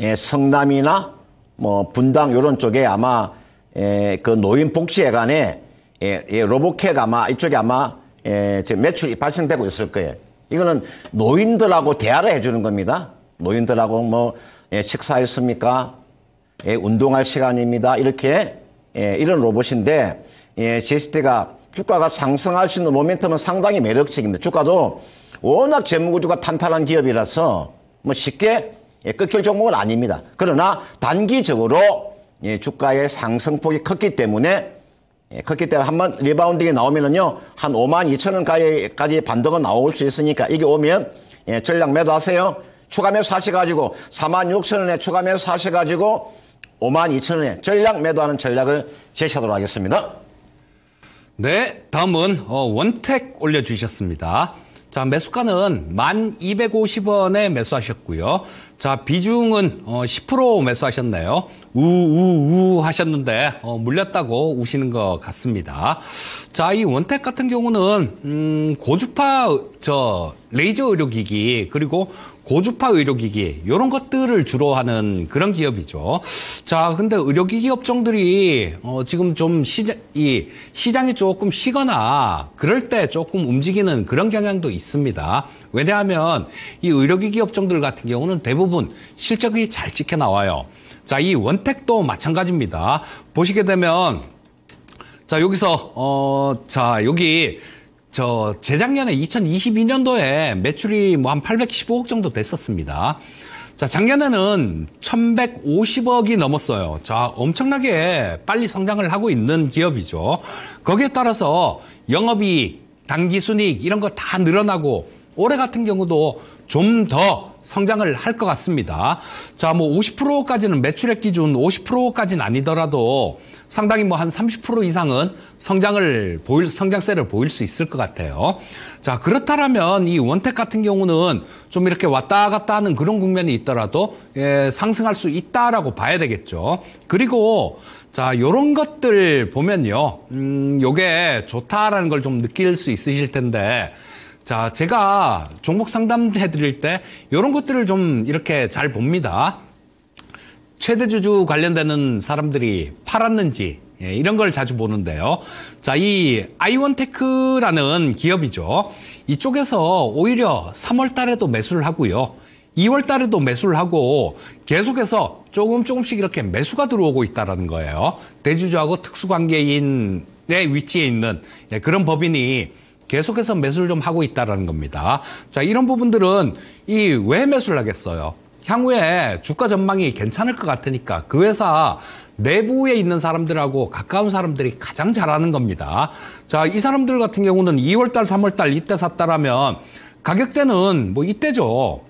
예, 성남이나 뭐 분당 요런 쪽에 아마 예, 그 노인 복지회관에 예, 예, 로보캣 아마 이쪽에 아마 예, 지금 매출이 발생되고 있을 거예요. 이거는 노인들하고 대화를 해주는 겁니다. 노인들하고 뭐 예, 식사했습니까? 예, 운동할 시간입니다. 이렇게 예, 이런 로봇인데 예, GST가 주가가 상승할 수 있는 모멘텀은 상당히 매력적입니다. 주가도 워낙 재무구조가 탄탄한 기업이라서 뭐 쉽게 예, 끊길 종목은 아닙니다. 그러나 단기적으로 예, 주가의 상승폭이 컸기 때문에 예, 컸기 때문에 한번 리바운딩이 나오면은요 한 5만 2천 원까지 반등은 나올 수 있으니까 이게 오면 예, 전략 매도하세요. 추가 매수 사셔가지고 4만 6천 원에 추가 매수 사셔가지고 5만 2천 원에 전략 매도하는 전략을 제시하도록 하겠습니다. 네, 다음은 어, 원택 올려주셨습니다. 자, 매수가는 1250원에 매수하셨고요. 자, 비중은 어, 10% 매수하셨네요. 우우우 하셨는데 어, 물렸다고 우시는 것 같습니다. 자, 이 원택 같은 경우는 음, 고주파 저 레이저 의료기기 그리고 고주파 의료기기 이런 것들을 주로 하는 그런 기업이죠. 자, 근데 의료기기 업종들이 어, 지금 좀 시장 이 시장이 조금 쉬거나 그럴 때 조금 움직이는 그런 경향도 있습니다. 왜냐하면 이 의료기기 업종들 같은 경우는 대부분 실적이 잘 찍혀 나와요. 자, 이 원택도 마찬가지입니다. 보시게 되면 자 여기서 어자 여기 저 재작년에 2022년도에 매출이 뭐 한 815억 정도 됐었습니다. 자, 작년에는 1150억이 넘었어요. 자, 엄청나게 빨리 성장을 하고 있는 기업이죠. 거기에 따라서 영업이익, 당기순이익 이런 거 다 늘어나고 올해 같은 경우도 좀더 성장을 할 것 같습니다. 자, 뭐 50%까지는 매출액 기준 50%까지는 아니더라도 상당히 뭐 한 30% 이상은 성장을 보일 성장세를 보일 수 있을 것 같아요. 자, 그렇다라면 이 원택 같은 경우는 좀 이렇게 왔다 갔다 하는 그런 국면이 있더라도 예, 상승할 수 있다라고 봐야 되겠죠. 그리고 자, 요런 것들 보면요. 음, 요게 좋다라는 걸 좀 느낄 수 있으실 텐데 자, 제가 종목 상담해 드릴 때 이런 것들을 좀 이렇게 잘 봅니다. 최대 주주 관련되는 사람들이 팔았는지 예, 이런 걸 자주 보는데요. 자, 이 아이원테크라는 기업이죠. 이쪽에서 오히려 3월 달에도 매수를 하고요. 2월 달에도 매수를 하고 계속해서 조금 조금씩 이렇게 매수가 들어오고 있다라는 거예요. 대주주하고 특수관계인 의 위치에 있는 예, 그런 법인이 계속해서 매수를 좀 하고 있다라는 겁니다. 자, 이런 부분들은 이 왜 매수를 하겠어요? 향후에 주가 전망이 괜찮을 것 같으니까 그 회사 내부에 있는 사람들하고 가까운 사람들이 가장 잘하는 겁니다. 자, 이 사람들 같은 경우는 2월달, 3월달 이때 샀다라면 가격대는 뭐 이때죠.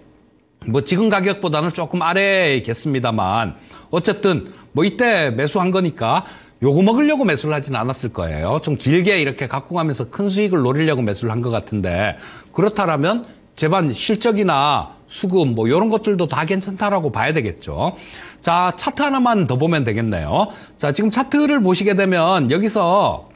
뭐 지금 가격보다는 조금 아래겠습니다만 에있 어쨌든 뭐 이때 매수한 거니까 요거 먹으려고 매수를 하진 않았을 거예요. 좀 길게 이렇게 갖고 가면서 큰 수익을 노리려고 매수를 한 것 같은데 그렇다라면 제반 실적이나 수급 뭐 이런 것들도 다 괜찮다라고 봐야 되겠죠. 자 차트 하나만 더 보면 되겠네요. 자 지금 차트를 보시게 되면 여기서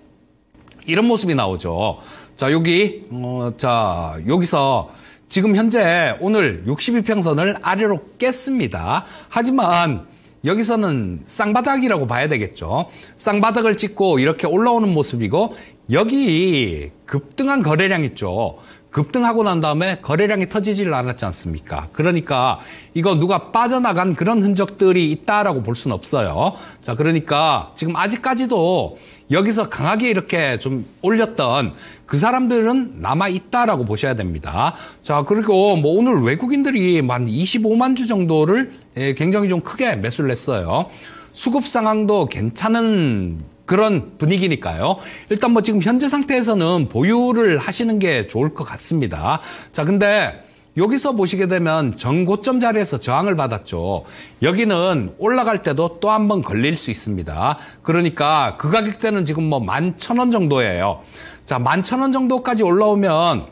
이런 모습이 나오죠. 자 여기 어, 자 여기서 지금 현재 오늘 62평선을 아래로 깼습니다. 하지만 여기서는 쌍바닥이라고 봐야 되겠죠. 쌍바닥을 찍고 이렇게 올라오는 모습이고 여기 급등한 거래량 있죠. 급등하고 난 다음에 거래량이 터지질 않았지 않습니까? 그러니까 이거 누가 빠져나간 그런 흔적들이 있다라고 볼 수는 없어요. 자, 그러니까 지금 아직까지도 여기서 강하게 이렇게 좀 올렸던 그 사람들은 남아있다라고 보셔야 됩니다. 자, 그리고 뭐 오늘 외국인들이 만 25만 주 정도를 예, 굉장히 좀 크게 매수를 했어요. 수급 상황도 괜찮은 그런 분위기니까요. 일단 뭐 지금 현재 상태에서는 보유를 하시는 게 좋을 것 같습니다. 자, 근데 여기서 보시게 되면 정고점 자리에서 저항을 받았죠. 여기는 올라갈 때도 또 한번 걸릴 수 있습니다. 그러니까 그 가격대는 지금 뭐 11,000원 정도예요. 자, 11,000원 정도까지 올라오면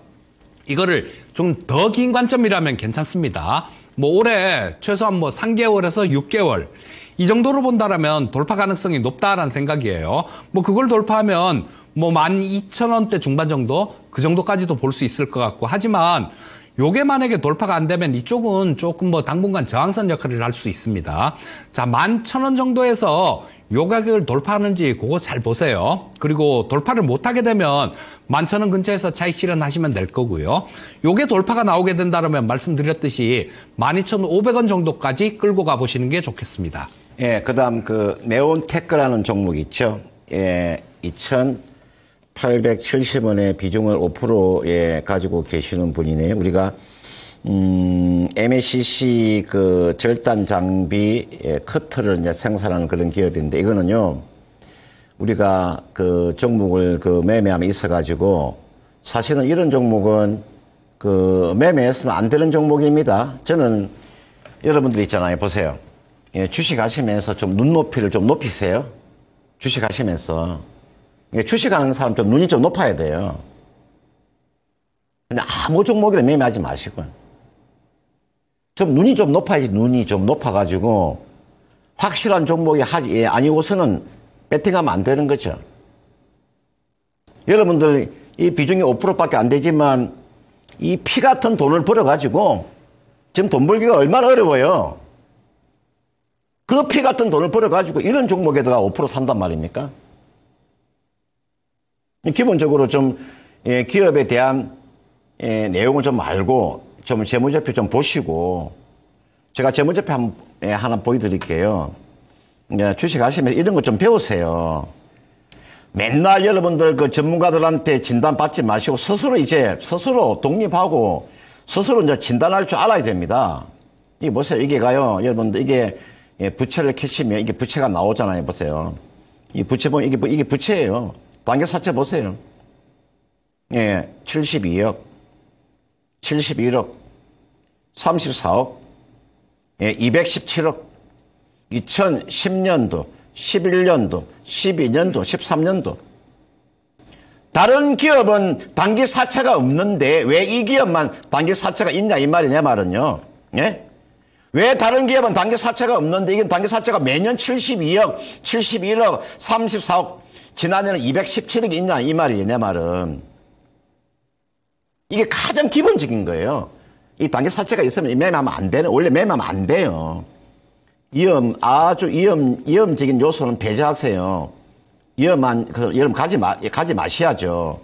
이거를 좀 더 긴 관점이라면 괜찮습니다. 뭐 올해 최소한 뭐 3개월에서 6개월 이 정도로 본다라면 돌파 가능성이 높다라는 생각이에요. 뭐 그걸 돌파하면 뭐 12,000원대 중반 정도 그 정도까지도 볼 수 있을 것 같고 하지만 요게 만약에 돌파가 안 되면 이쪽은 조금 뭐 당분간 저항선 역할을 할 수 있습니다. 자, 11,000원 정도에서 요 가격을 돌파하는지 그거 잘 보세요. 그리고 돌파를 못하게 되면 11,000원 근처에서 차익 실현하시면 될 거고요. 요게 돌파가 나오게 된다면 말씀드렸듯이 12,500원 정도까지 끌고 가보시는 게 좋겠습니다. 예, 그다음 그 네온 테크라는 종목 있죠. 예, 2,870원의 비중을 5% 예, 가지고 계시는 분이네요. 우리가 음, MACC 그 절단 장비 예, 커트를 이제 생산하는 그런 기업인데 이거는요. 우리가 그 종목을 그 매매함에 있어 가지고 사실은 이런 종목은 그매매해서는안 되는 종목입니다. 저는 여러분들 있잖아요. 보세요. 예, 주식하시면서 좀 눈높이를 좀 높이세요. 주식하시면서. 예, 주식하는 사람 좀 눈이 좀 높아야 돼요. 근데 아무 종목이나 매매하지 마시고요. 좀 눈이 좀 높아야지 눈이 좀 높아가지고 확실한 종목이 하, 예, 아니고서는 배팅하면 안 되는 거죠. 여러분들 이 비중이 5%밖에 안 되지만 이 피 같은 돈을 벌어가지고 지금 돈 벌기가 얼마나 어려워요. 그피 같은 돈을 벌어가지고 이런 종목에다가 5% 산단 말입니까? 기본적으로 좀 예, 기업에 대한 예, 내용을 좀 알고 좀 재무제표 좀 보시고 제가 재무제표 한, 예, 하나 보여드릴게요. 예, 주식하시면 이런 거 좀 배우세요. 맨날 여러분들 그 전문가들한테 진단 받지 마시고 스스로 이제 스스로 독립하고 스스로 이제 진단할 줄 알아야 됩니다. 이게 보세요. 이게 가요. 여러분들 이게 예, 부채를 캐시면 이게 부채가 나오잖아요. 보세요. 이 부채 보면 이게 뭐, 이게 부채예요. 단계 사채 보세요. 예, 72억, 71억, 34억, 예, 217억, 2010년도, 11년도, 12년도, 13년도. 다른 기업은 단기 사채가 없는데 왜 이 기업만 단기 사채가 있냐 이 말이 내 말은요. 예? 왜 다른 기업은 단계 사채가 없는데 이건 단계 사채가 매년 72억, 71억, 34억, 지난해는 217억이 있냐 이 말이에요 내 말은. 이게 가장 기본적인 거예요. 이단계 사채가 있으면 매매하면 안 되는 원래 매매하면 안 돼요. 위험 아주 위험 위험적인 요소는 배제하세요. 위험한 그래서 위험 가지 마 가지 마셔야죠.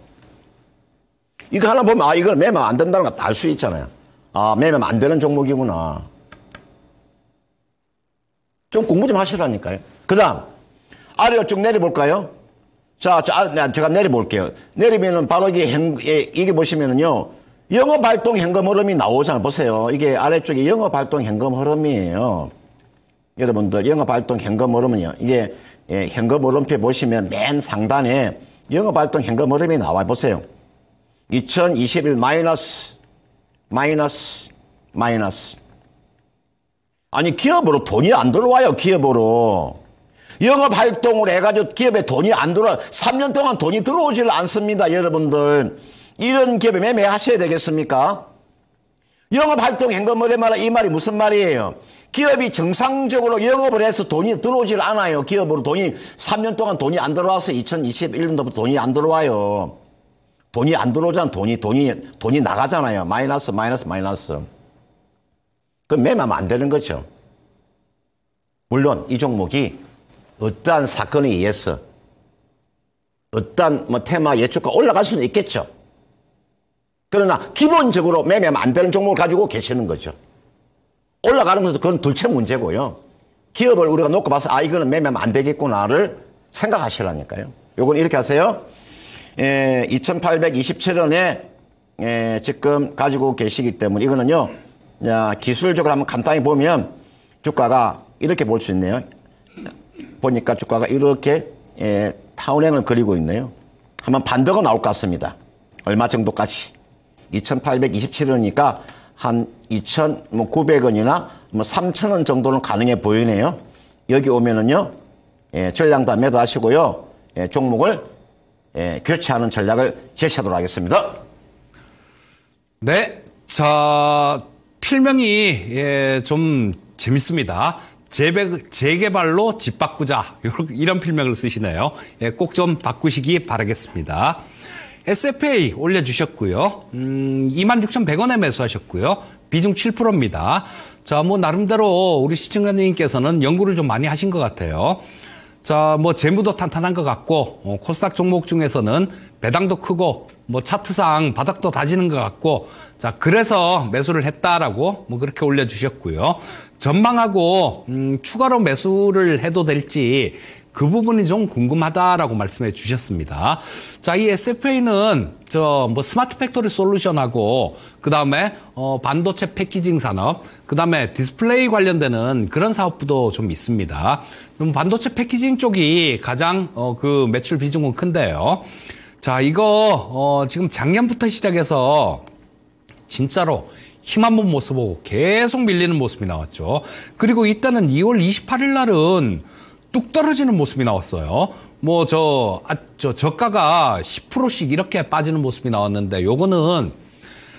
이거 하나 보면 아 이걸 매매하면 안 된다는 거알수 있잖아요. 아 매매하면 안 되는 종목이구나. 좀 공부 좀 하시라니까요. 그 다음, 아래로 쭉 내려볼까요? 자, 저, 아, 제가 내려볼게요. 내리면은 바로 이게 행, 예, 이게 보시면은요. 영업 활동 현금 흐름이 나오잖아요. 보세요. 이게 아래쪽에 영업 활동 현금 흐름이에요. 여러분들, 영업 활동 현금 흐름은요. 이게 예, 현금 흐름표 보시면 맨 상단에 영업 활동 현금 흐름이 나와 보세요. 2021 마이너스, 마이너스, 마이너스. 아니 기업으로 돈이 안 들어와요 기업으로 영업 활동을 해가지고 기업에 돈이 안 들어와 3년 동안 돈이 들어오질 않습니다 여러분들 이런 기업에 매매하셔야 되겠습니까? 영업활동 행거물에 말아이 말이 무슨 말이에요? 기업이 정상적으로 영업을 해서 돈이 들어오질 않아요. 기업으로 돈이 3년 동안 돈이 안 들어와서 2021년도부터 돈이 안 들어와요. 돈이 안 들어오잖아. 돈이 돈이 돈이 나가잖아요. 마이너스 마이너스 마이너스. 그 매매하면 안 되는 거죠. 물론 이 종목이 어떠한 사건에 의해서 어떠한 뭐 테마 예측과 올라갈 수는 있겠죠. 그러나 기본적으로 매매하면 안 되는 종목을 가지고 계시는 거죠. 올라가는 것도 그건 둘째 문제고요. 기업을 우리가 놓고 봐서 아 이거는 매매하면 안 되겠구나를 생각하시라니까요. 요건 이렇게 하세요. 에, 2827원에 에, 지금 가지고 계시기 때문에 이거는요. 기술적으로 한번 간단히 보면 주가가 이렇게 볼 수 있네요. 보니까 주가가 이렇게 예, 타운행을 그리고 있네요. 한번 반등은 나올 것 같습니다. 얼마 정도까지. 2,827원이니까 한 2,900원이나 뭐 3,000원 뭐 정도는 가능해 보이네요. 여기 오면은요, 예, 전량도 매도하시고요. 예, 종목을 예, 교체하는 전략을 제시하도록 하겠습니다. 네. 자, 필명이 예, 좀 재밌습니다. 재배, 재개발로 집 바꾸자 이런 필명을 쓰시네요. 예, 꼭 좀 바꾸시기 바라겠습니다. SFA 올려주셨고요. 음, 26,100원에 매수하셨고요. 비중 7%입니다. 자, 뭐 나름대로 우리 시청자님께서는 연구를 좀 많이 하신 것 같아요. 자, 뭐 재무도 탄탄한 것 같고 어, 코스닥 종목 중에서는 배당도 크고 뭐 차트상 바닥도 다지는 것 같고 자 그래서 매수를 했다라고 뭐 그렇게 올려주셨고요. 전망하고 음, 추가로 매수를 해도 될지 그 부분이 좀 궁금하다라고 말씀해 주셨습니다. 자, 이 SFA는 저 뭐 스마트 팩토리 솔루션하고 그다음에 어 반도체 패키징 산업, 그다음에 디스플레이 관련되는 그런 사업부도 좀 있습니다. 그럼 반도체 패키징 쪽이 가장 어그 매출 비중은 큰데요. 자, 이거, 어, 지금 작년부터 시작해서 진짜로 힘 한번못 써보고 계속 밀리는 모습이 나왔죠. 그리고 일단은 2월 28일 날은 뚝 떨어지는 모습이 나왔어요. 뭐, 저, 아, 저, 저가가 10%씩 이렇게 빠지는 모습이 나왔는데 요거는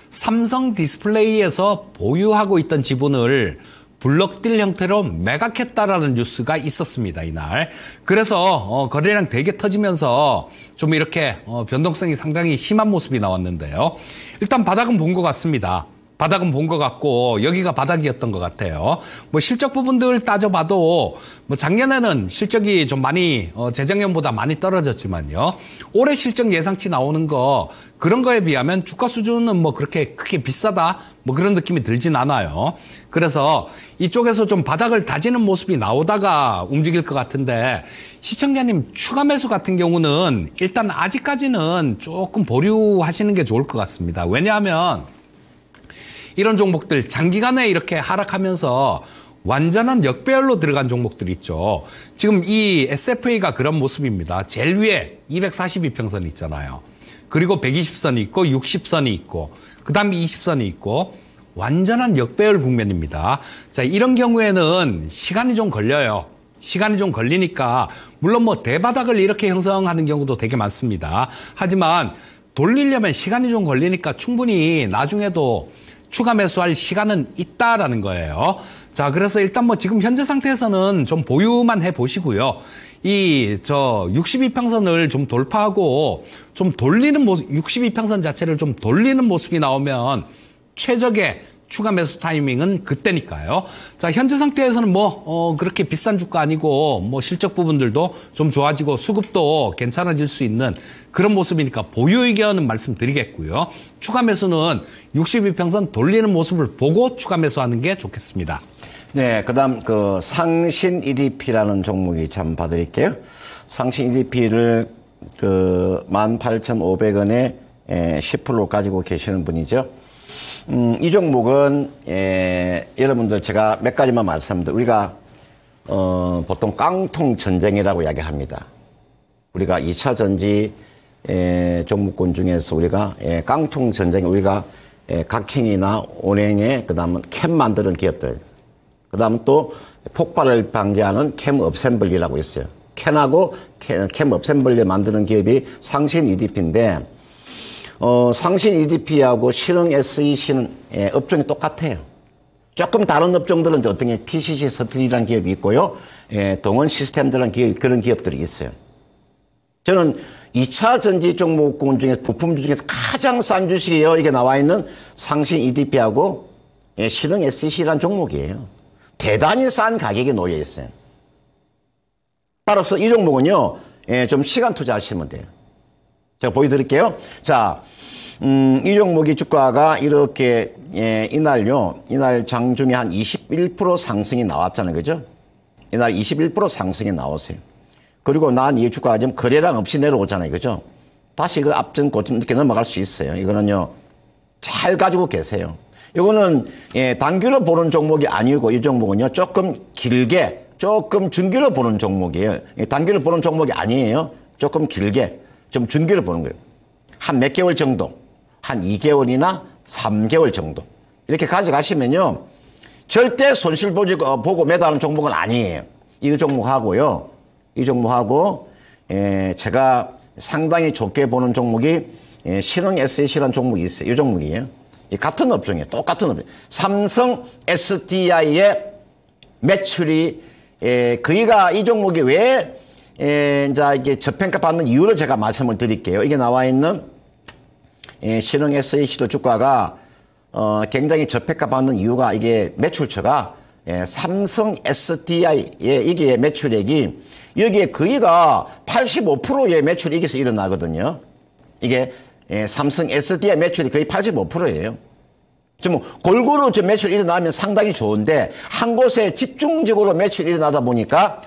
삼성 디스플레이에서 보유하고 있던 지분을 블럭딜 형태로 매각했다라는 뉴스가 있었습니다 이날. 그래서 어, 거래량 되게 터지면서 좀 이렇게 어, 변동성이 상당히 심한 모습이 나왔는데요. 일단 바닥은 본 것 같습니다. 바닥은 본 것 같고 여기가 바닥이었던 것 같아요. 뭐 실적 부분들 따져봐도 뭐 작년에는 실적이 좀 많이 어, 재작년보다 많이 떨어졌지만요. 올해 실적 예상치 나오는 거 그런 거에 비하면 주가 수준은 뭐 그렇게 크게 비싸다 뭐 그런 느낌이 들진 않아요. 그래서 이쪽에서 좀 바닥을 다지는 모습이 나오다가 움직일 것 같은데 시청자님 추가 매수 같은 경우는 일단 아직까지는 조금 보류하시는 게 좋을 것 같습니다. 왜냐하면 이런 종목들 장기간에 이렇게 하락하면서 완전한 역배열로 들어간 종목들 있죠. 지금 이 SFA가 그런 모습입니다. 제일 위에 242평선이 있잖아요. 그리고 120선이 있고 60선이 있고 그다음에 20선이 있고 완전한 역배열 국면입니다. 자, 이런 경우에는 시간이 좀 걸려요. 시간이 좀 걸리니까 물론 뭐 대바닥을 이렇게 형성하는 경우도 되게 많습니다. 하지만 돌리려면 시간이 좀 걸리니까 충분히 나중에도 추가 매수할 시간은 있다라는 거예요. 자, 그래서 일단 뭐 지금 현재 상태에서는 좀 보유만 해 보시고요. 이 저 62평선을 좀 돌파하고 좀 돌리는 모습 62평선 자체를 좀 돌리는 모습이 나오면 최적의 추가 매수 타이밍은 그때니까요. 자, 현재 상태에서는 뭐, 어, 그렇게 비싼 주가 아니고, 뭐, 실적 부분들도 좀 좋아지고, 수급도 괜찮아질 수 있는 그런 모습이니까 보유 의견은 말씀드리겠고요. 추가 매수는 62평선 돌리는 모습을 보고 추가 매수하는 게 좋겠습니다. 네, 그 다음, 그, 상신 EDP라는 종목이 참 봐드릴게요. 상신 EDP를 그, 18,500원에 10% 가지고 계시는 분이죠. 음, 이 종목은 예, 여러분들 제가 몇 가지만 말씀드립니다. 우리가 어, 보통 깡통 전쟁이라고 이야기합니다. 우리가 2차 전지 예, 종목군 중에서 우리가 예, 깡통 전쟁 우리가 예, 각킹이나 온행에 그다음에캠 만드는 기업들 그다음 또 폭발을 방지하는 캠 업셈블리라고 있어요. 캔하고 캠, 캠 업셈블리 만드는 기업이 상신 EDP인데 어, 상신 EDP하고 실흥 SEC는 예, 업종이 똑같아요. 조금 다른 업종들은 어떤 게 TCC 서틀이라는 기업이 있고요. 예, 동원 시스템들이 기업, 그런 기업들이 있어요. 저는 2차 전지 종목군 중에 부품 중에서 가장 싼 주식이에요. 이게 나와 있는 상신 EDP하고 예, 실흥 SEC라는 종목이에요. 대단히 싼 가격에 놓여 있어요. 따라서 이 종목은요, 예, 좀 시간 투자하시면 돼요. 제가 보여드릴게요. 자, 음, 이종목의 주가가 이렇게 예, 이날요. 이날 장중에 한 21% 상승이 나왔잖아요. 그죠? 이날 21% 상승이 나왔어요. 그리고 난 이 주가가 지금 거래량 없이 내려오잖아요. 그죠? 다시 그 앞전 고점 이렇게 넘어갈 수 있어요. 이거는요. 잘 가지고 계세요. 이거는 예, 단기로 보는 종목이 아니고 이 종목은요. 조금 길게 조금 중기로 보는 종목이에요. 단기로 예, 보는 종목이 아니에요. 조금 길게 좀 중기로 보는 거예요. 한 몇 개월 정도. 한 2개월이나 3개월 정도 이렇게 가져가시면요 절대 손실 보지, 어, 보고 매도하는 종목은 아니에요. 이 종목하고요. 이 종목하고 에, 예, 제가 상당히 좋게 보는 종목이 예, 신흥 SAC라는 종목이 있어요. 이 종목이에요. 이 같은 업종이에요. 똑같은 업종. 삼성 SDI의 매출이 에 예, 그이가 이 종목이 왜 예, 이제 이게 저평가 받는 이유를 제가 말씀을 드릴게요. 이게 나와 있는 예, 신흥에서의 도 주가가 어, 굉장히 저평가 받는 이유가 이게 매출처가 예, 삼성 SDI 예, 이게 매출액이 여기에 거의가 85%의 매출액에서 일어나거든요. 이게 예, 삼성 SDI 매출이 거의 85%예요. 좀 골고루 좀 매출 이 일어나면 상당히 좋은데 한 곳에 집중적으로 매출 이 일어나다 보니까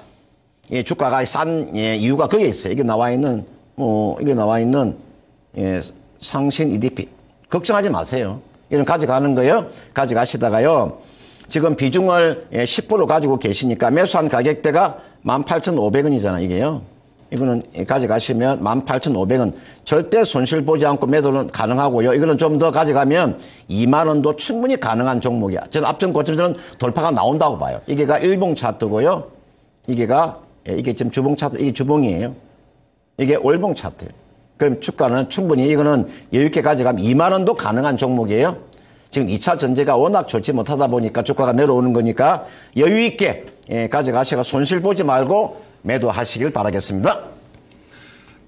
예, 주가가 싼 예, 이유가 그게 있어요. 이게 나와 있는 뭐 이게 나와 있는 예, 상신 EDP. 걱정하지 마세요. 이런 가져가는 거예요. 가져가시다가요. 지금 비중을 10% 예, 가지고 계시니까 매수한 가격대가 18,500원이잖아, 이게요. 이거는 예, 가져가시면 18,500원 절대 손실 보지 않고 매도는 가능하고요. 이거는 좀 더 가져가면 2만 원도 충분히 가능한 종목이야. 저는 앞전 고점 저는 돌파가 나온다고 봐요. 이게가 일봉 차트고요. 이게가 예, 이게 지금 주봉 차트, 이게 주봉이에요. 이게 월봉 차트. 그럼 주가는 충분히 이거는 여유있게 가져가면 2만 원도 가능한 종목이에요. 지금 2차 전제가 워낙 좋지 못하다 보니까 주가가 내려오는 거니까 여유있게 예, 가져가셔서 손실 보지 말고 매도하시길 바라겠습니다.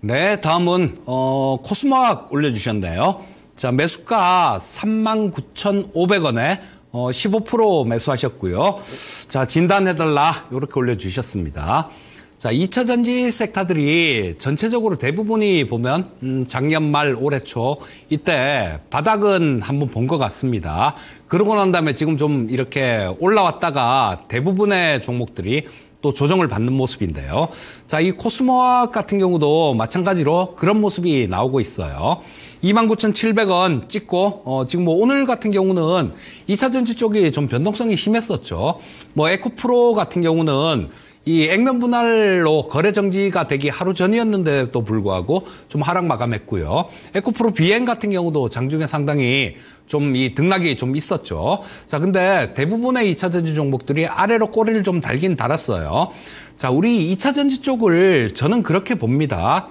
네, 다음은 어, 코스모학 올려주셨네요. 자, 매수가 39,500원에 어, 15% 매수하셨고요. 자, 진단해달라 이렇게 올려주셨습니다. 자, 2차 전지 섹터들이 전체적으로 대부분이 보면 음, 작년 말 올해 초 이때 바닥은 한번 본 것 같습니다. 그러고 난 다음에 지금 좀 이렇게 올라왔다가 대부분의 종목들이 또 조정을 받는 모습인데요. 자, 이 코스모학 같은 경우도 마찬가지로 그런 모습이 나오고 있어요. 29,700원 찍고 어, 지금 뭐 오늘 같은 경우는 2차 전지 쪽이 좀 변동성이 심했었죠. 뭐 에코프로 같은 경우는 이 액면 분할로 거래 정지가 되기 하루 전이었는데도 불구하고 좀 하락 마감했고요. 에코프로 비행 같은 경우도 장중에 상당히 좀 이 등락이 좀 있었죠. 자, 근데 대부분의 2차 전지 종목들이 아래로 꼬리를 좀 달긴 달았어요. 자, 우리 2차 전지 쪽을 저는 그렇게 봅니다.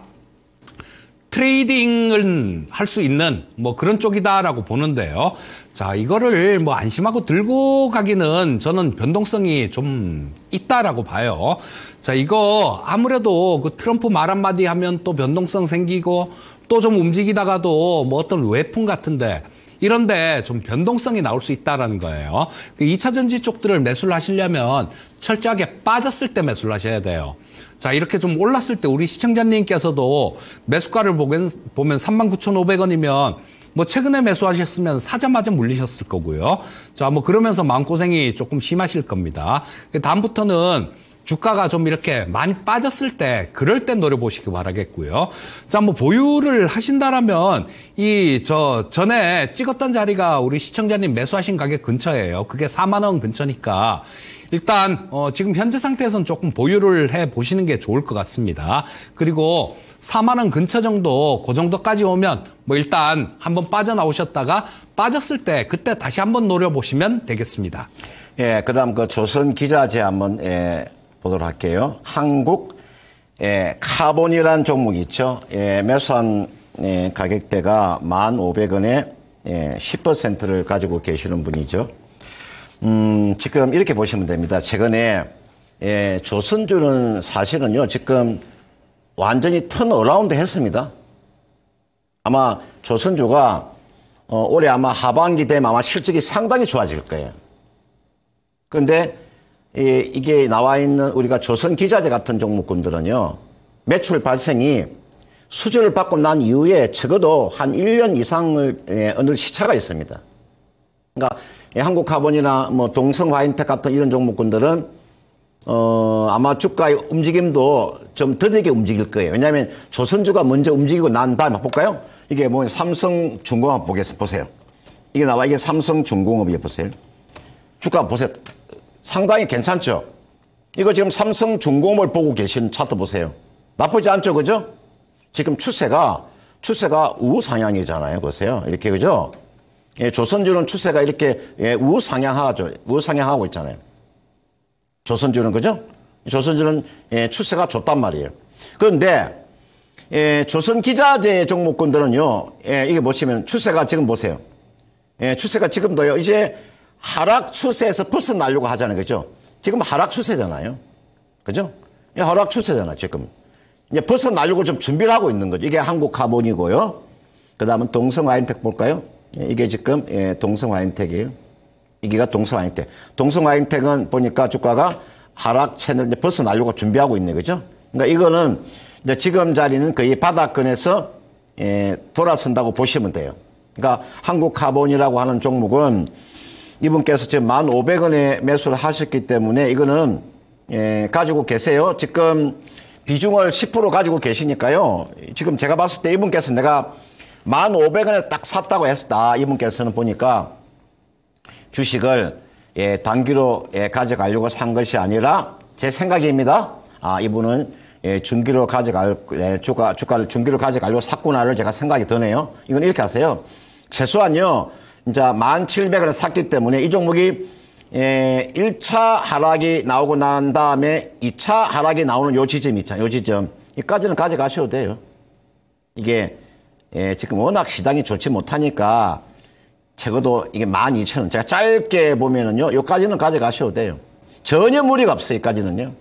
트레이딩을 할 수 있는 뭐 그런 쪽이다라고 보는데요. 자, 이거를 뭐 안심하고 들고 가기는 저는 변동성이 좀 있다라고 봐요. 자, 이거 아무래도 그 트럼프 말 한마디 하면 또 변동성 생기고 또 좀 움직이다가도 뭐 어떤 외풍 같은데 이런데 좀 변동성이 나올 수 있다라는 거예요. 그 2차 전지 쪽들을 매수를 하시려면 철저하게 빠졌을 때 매수를 하셔야 돼요. 자, 이렇게 좀 올랐을 때 우리 시청자님께서도 매수가를 보면, 보면 39,500원이면 뭐 최근에 매수하셨으면 사자마자 물리셨을 거고요. 자, 뭐 그러면서 마음고생이 조금 심하실 겁니다. 다음부터는 주가가 좀 이렇게 많이 빠졌을 때 그럴 때 노려보시기 바라겠고요. 자, 뭐 보유를 하신다라면 이 저 전에 찍었던 자리가 우리 시청자님 매수하신 가격 근처예요. 그게 4만 원 근처니까 일단 어 지금 현재 상태에선 조금 보유를 해 보시는 게 좋을 것 같습니다. 그리고 4만 원 근처 정도 그 정도까지 오면 뭐 일단 한번 빠져나오셨다가 빠졌을 때 그때 다시 한번 노려보시면 되겠습니다. 예, 그다음 그 조선 기자재 한번 예, 보도록 할게요. 한국 예, 카본이라종목 있죠. 예, 매수한 예, 가격대가 1,500원에 예, 10%를 가지고 계시는 분이죠. 음, 지금 이렇게 보시면 됩니다. 최근에 예, 조선주는 사실은요, 지금 완전히 턴 어라운드 했습니다. 아마 조선주가 어, 올해 아마 하반기 되면 아마 실적이 상당히 좋아질 거예요. 그런데 이게 나와 있는 우리가 조선 기자재 같은 종목군들은요. 매출 발생이 수주를 받고 난 이후에 적어도 한 1년 이상을 예, 어느 시차가 있습니다. 그러니까 한국화본이나뭐 동성화인텍 같은 이런 종목군들은 어, 아마 주가의 움직임도 좀 더디게 움직일 거예요. 왜냐하면 조선주가 먼저 움직이고 난 다음에 볼까요? 이게 뭐 삼성중공업 보겠습니다. 보세요. 이게 나와 이게 삼성중공업이 에요 보세요. 주가 보세요. 상당히 괜찮죠? 이거 지금 삼성 중공업을 보고 계신 차트 보세요. 나쁘지 않죠? 그죠? 지금 추세가, 추세가 우상향이잖아요. 보세요. 이렇게, 그죠? 예, 조선주는 추세가 이렇게 예, 우상향하죠. 우상향하고 있잖아요. 조선주는, 그죠? 조선주는 예, 추세가 좋단 말이에요. 그런데, 예, 조선 기자재 종목군들은요, 예, 이게 보시면 추세가 지금 보세요. 예, 추세가 지금도요, 이제 하락 추세에서 벗어나려고 하자는 거죠. 지금 하락 추세잖아요. 그죠? 하락 추세잖아, 지금. 이제 벗어나려고 좀 준비를 하고 있는 거죠. 이게 한국 카본이고요. 그 다음은 동성 와인텍 볼까요? 예, 이게 지금, 예, 동성 와인텍이에요. 이게가 동성 와인텍. 동성 와인텍은 보니까 주가가 하락 채널 이제 벗어나려고 준비하고 있는거죠 그러니까 이거는 이제 지금 자리는 거의 바닥근에서 예, 돌아선다고 보시면 돼요. 그러니까 한국 카본이라고 하는 종목은 이분께서 지금 만 오백 원에 매수를 하셨기 때문에 이거는 예, 가지고 계세요. 지금 비중을 10% 가지고 계시니까요. 지금 제가 봤을 때 이분께서 내가 1 5 0원에딱 샀다고 했다. 이분께서는 보니까 주식을 예, 단기로 예, 가져가려고 산 것이 아니라 제 생각입니다. 아, 이분은 예, 중기로 가져갈 예, 주가 주가를 중기로 가져가려고 샀구나를 제가 생각이 드네요. 이건 이렇게 하세요. 최소한요. 자, 1700원에 샀기 때문에 이 종목이 예, 1차 하락이 나오고 난 다음에 2차 하락이 나오는 요 지점 있잖아요. 요 지점. 이까지는 가져가셔도 돼요. 이게 예, 지금 워낙 시장이 좋지 못하니까 적어도 이게 12,000원. 제가 짧게 보면은요. 요까지는 가져가셔도 돼요. 전혀 무리가 없어요. 이까지는요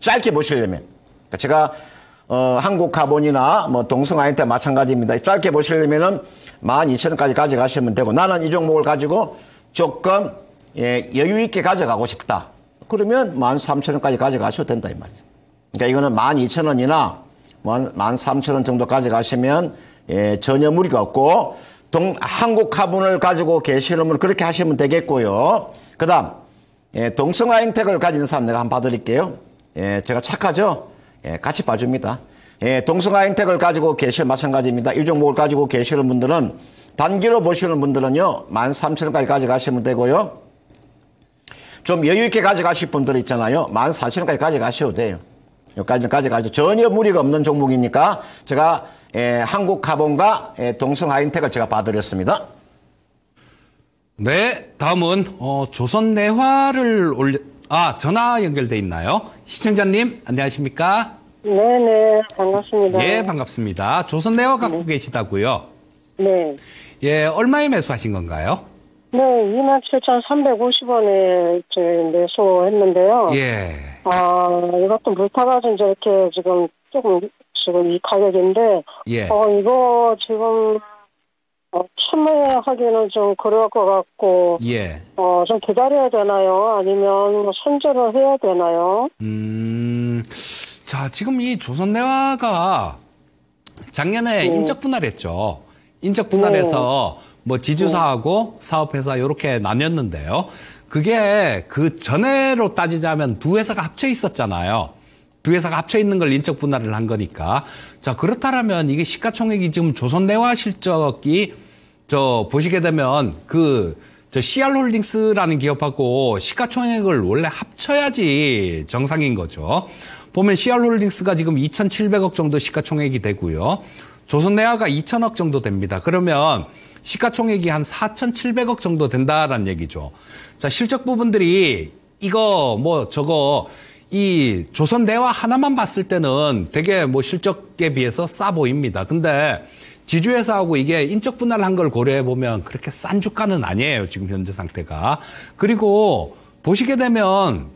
짧게 보시려면. 그러니까 제가 어, 한국가본이나 뭐동성아인때 마찬가지입니다. 짧게 보시려면은 12,000원까지 가져가시면 되고 나는 이 종목을 가지고 조금 예, 여유 있게 가져가고 싶다. 그러면 13,000원까지 가져가셔도 된다 이 말이에요. 그러니까 이거는 12,000원이나 13,000원 정도 가져가시면 예, 전혀 무리가 없고 동, 한국 화분을 가지고 계시는 분 그렇게 하시면 되겠고요. 그다음 예, 동성화 행택을 가진 사람 내가 한번 봐드릴게요. 예, 제가 착하죠? 예, 같이 봐줍니다. 예, 동성아 혜택을 가지고 계실 마찬가지입니다. 유종목을 가지고 계시는 분들은 단기로 보시는 분들은요. 13,000원까지 가져가시면 되고요. 좀 여유 있게 가져가실 분들 있잖아요. 14,000원까지 가져가셔도 돼요. 여기까지는 가져가죠. 전혀 무리가 없는 종목이니까 제가 예, 한국가본과 예, 동성아 혜택을 제가 봐드렸습니다. 네, 다음은 어, 조선 내화를 올려 아 전화 연결돼 있나요? 시청자님 안녕하십니까? 네네, 반갑습니다. 예, 반갑습니다. 조선내어 네. 갖고 네. 계시다고요? 네. 예, 얼마에 매수하신 건가요? 네, 27,350원에 이제 매수했는데요. 예. 아, 이것도 물타가지 이제 이렇게 지금 조금 지금 이 가격인데, 예. 어, 이거 지금 어, 참하기는좀 그럴 것 같고, 예. 어, 좀 기다려야 되나요? 아니면 손절을 해야 되나요? 음, 자, 지금 이 조선대화가 작년에 네. 인적 분할했죠. 인적 분할해서 네. 뭐 지주사하고 네. 사업회사 이렇게 나뉘었는데요. 그게 그 전에로 따지자면 두 회사가 합쳐 있었잖아요. 두 회사가 합쳐 있는 걸 인적 분할을 한 거니까. 자, 그렇다면 라 이게 시가총액이 지금 조선대화 실적이 저 보시게 되면 그저 CR홀딩스라는 기업하고 시가총액을 원래 합쳐야지 정상인 거죠. 보면 CR홀딩스가 지금 2,700억 정도 시가총액이 되고요. 조선내화가 2,000억 정도 됩니다. 그러면 시가총액이 한 4,700억 정도 된다라는 얘기죠. 자, 실적 부분들이 이거 뭐 저거 이 조선내화 하나만 봤을 때는 되게 뭐 실적에 비해서 싸 보입니다. 근데 지주회사하고 이게 인적 분할한 걸 고려해 보면 그렇게 싼 주가는 아니에요. 지금 현재 상태가. 그리고 보시게 되면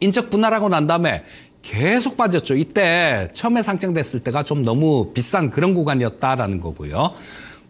인적 분할하고 난 다음에 계속 빠졌죠. 이때 처음에 상장됐을 때가 좀 너무 비싼 그런 구간이었다라는 거고요.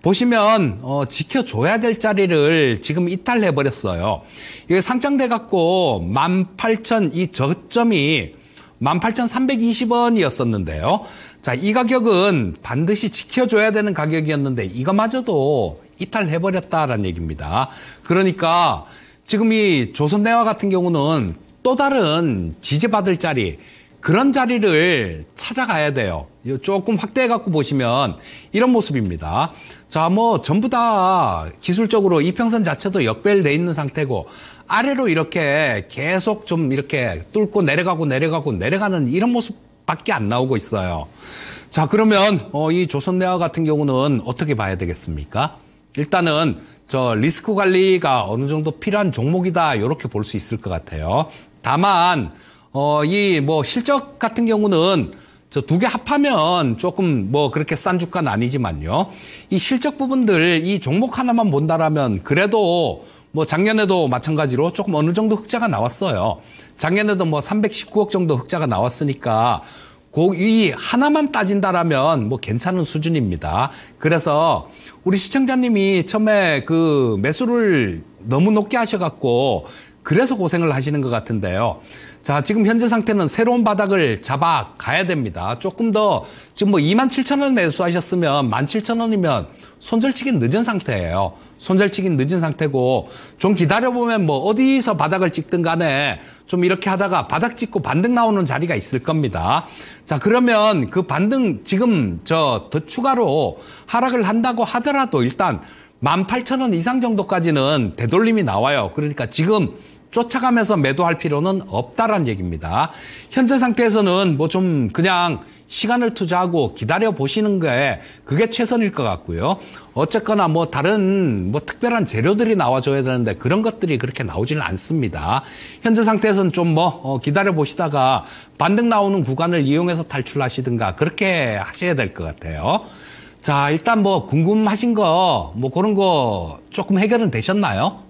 보시면 어, 지켜줘야 될 자리를 지금 이탈해 버렸어요. 이게 상장돼 갖고 18,000 이 저점이 18,320원이었었는데요. 자, 이 가격은 반드시 지켜줘야 되는 가격이었는데 이거마저도 이탈해 버렸다라는 얘기입니다. 그러니까 지금 이 조선대화 같은 경우는 또 다른 지지받을 자리 그런 자리를 찾아가야 돼요. 조금 확대해 갖고 보시면 이런 모습입니다. 자, 뭐 전부 다 기술적으로 이평선 자체도 역별열돼 있는 상태고 아래로 이렇게 계속 좀 이렇게 뚫고 내려가고 내려가고 내려가는 이런 모습밖에 안 나오고 있어요. 자, 그러면 어, 이 조선내화 같은 경우는 어떻게 봐야 되겠습니까? 일단은 저 리스크 관리가 어느 정도 필요한 종목이다 이렇게 볼 수 있을 것 같아요. 다만 어, 이 뭐 실적 같은 경우는 저 두 개 합하면 조금 뭐 그렇게 싼 주가는 아니지만요. 이 실적 부분들 이 종목 하나만 본다라면 그래도 뭐 작년에도 마찬가지로 조금 어느 정도 흑자가 나왔어요. 작년에도 뭐 319억 정도 흑자가 나왔으니까 고이 하나만 따진다라면 뭐 괜찮은 수준입니다. 그래서 우리 시청자님이 처음에 그 매수를 너무 높게 하셔갖고 그래서 고생을 하시는 것 같은데요. 자, 지금 현재 상태는 새로운 바닥을 잡아 가야 됩니다. 조금 더 지금 뭐 2만 7천 원 매수하셨으면 1만 7천 원이면 손절치기 늦은 상태예요. 손절치기 늦은 상태고 좀 기다려보면 뭐 어디서 바닥을 찍든 간에 좀 이렇게 하다가 바닥 찍고 반등 나오는 자리가 있을 겁니다. 자 그러면 그 반등 지금 저 더 추가로 하락을 한다고 하더라도 일단 18,000원 이상 정도까지는 되돌림이 나와요. 그러니까 지금 쫓아가면서 매도할 필요는 없다라는 얘기입니다. 현재 상태에서는 뭐 좀 그냥 시간을 투자하고 기다려 보시는 게 그게 최선일 것 같고요. 어쨌거나 뭐 다른 뭐 특별한 재료들이 나와줘야 되는데 그런 것들이 그렇게 나오지는 않습니다. 현재 상태에서는 좀뭐 어, 기다려 보시다가 반등 나오는 구간을 이용해서 탈출하시든가 그렇게 하셔야 될 것 같아요. 자, 일단 뭐 궁금하신 거 뭐 그런 거 조금 해결은 되셨나요?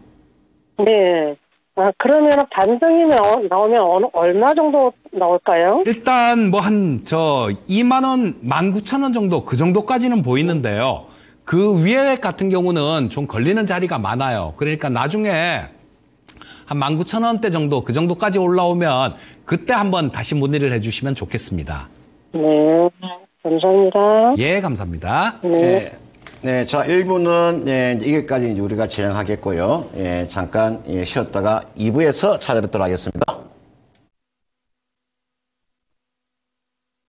네. 아, 그러면 반성이 나오면 어느, 얼마 정도 나올까요? 일단 뭐 한 저 2만 원, 19,000원 정도 그 정도까지는 보이는데요. 그 위에 같은 경우는 좀 걸리는 자리가 많아요. 그러니까 나중에 한 19,000원대 정도 그 정도까지 올라오면 그때 한번 다시 문의를 해주시면 좋겠습니다. 네, 감사합니다. 예, 감사합니다. 네. 예. 네, 자, 1부는 예, 이기까지 이제 우리가 진행하겠고요. 예, 잠깐 예, 쉬었다가 2부에서 찾아뵙도록 하겠습니다.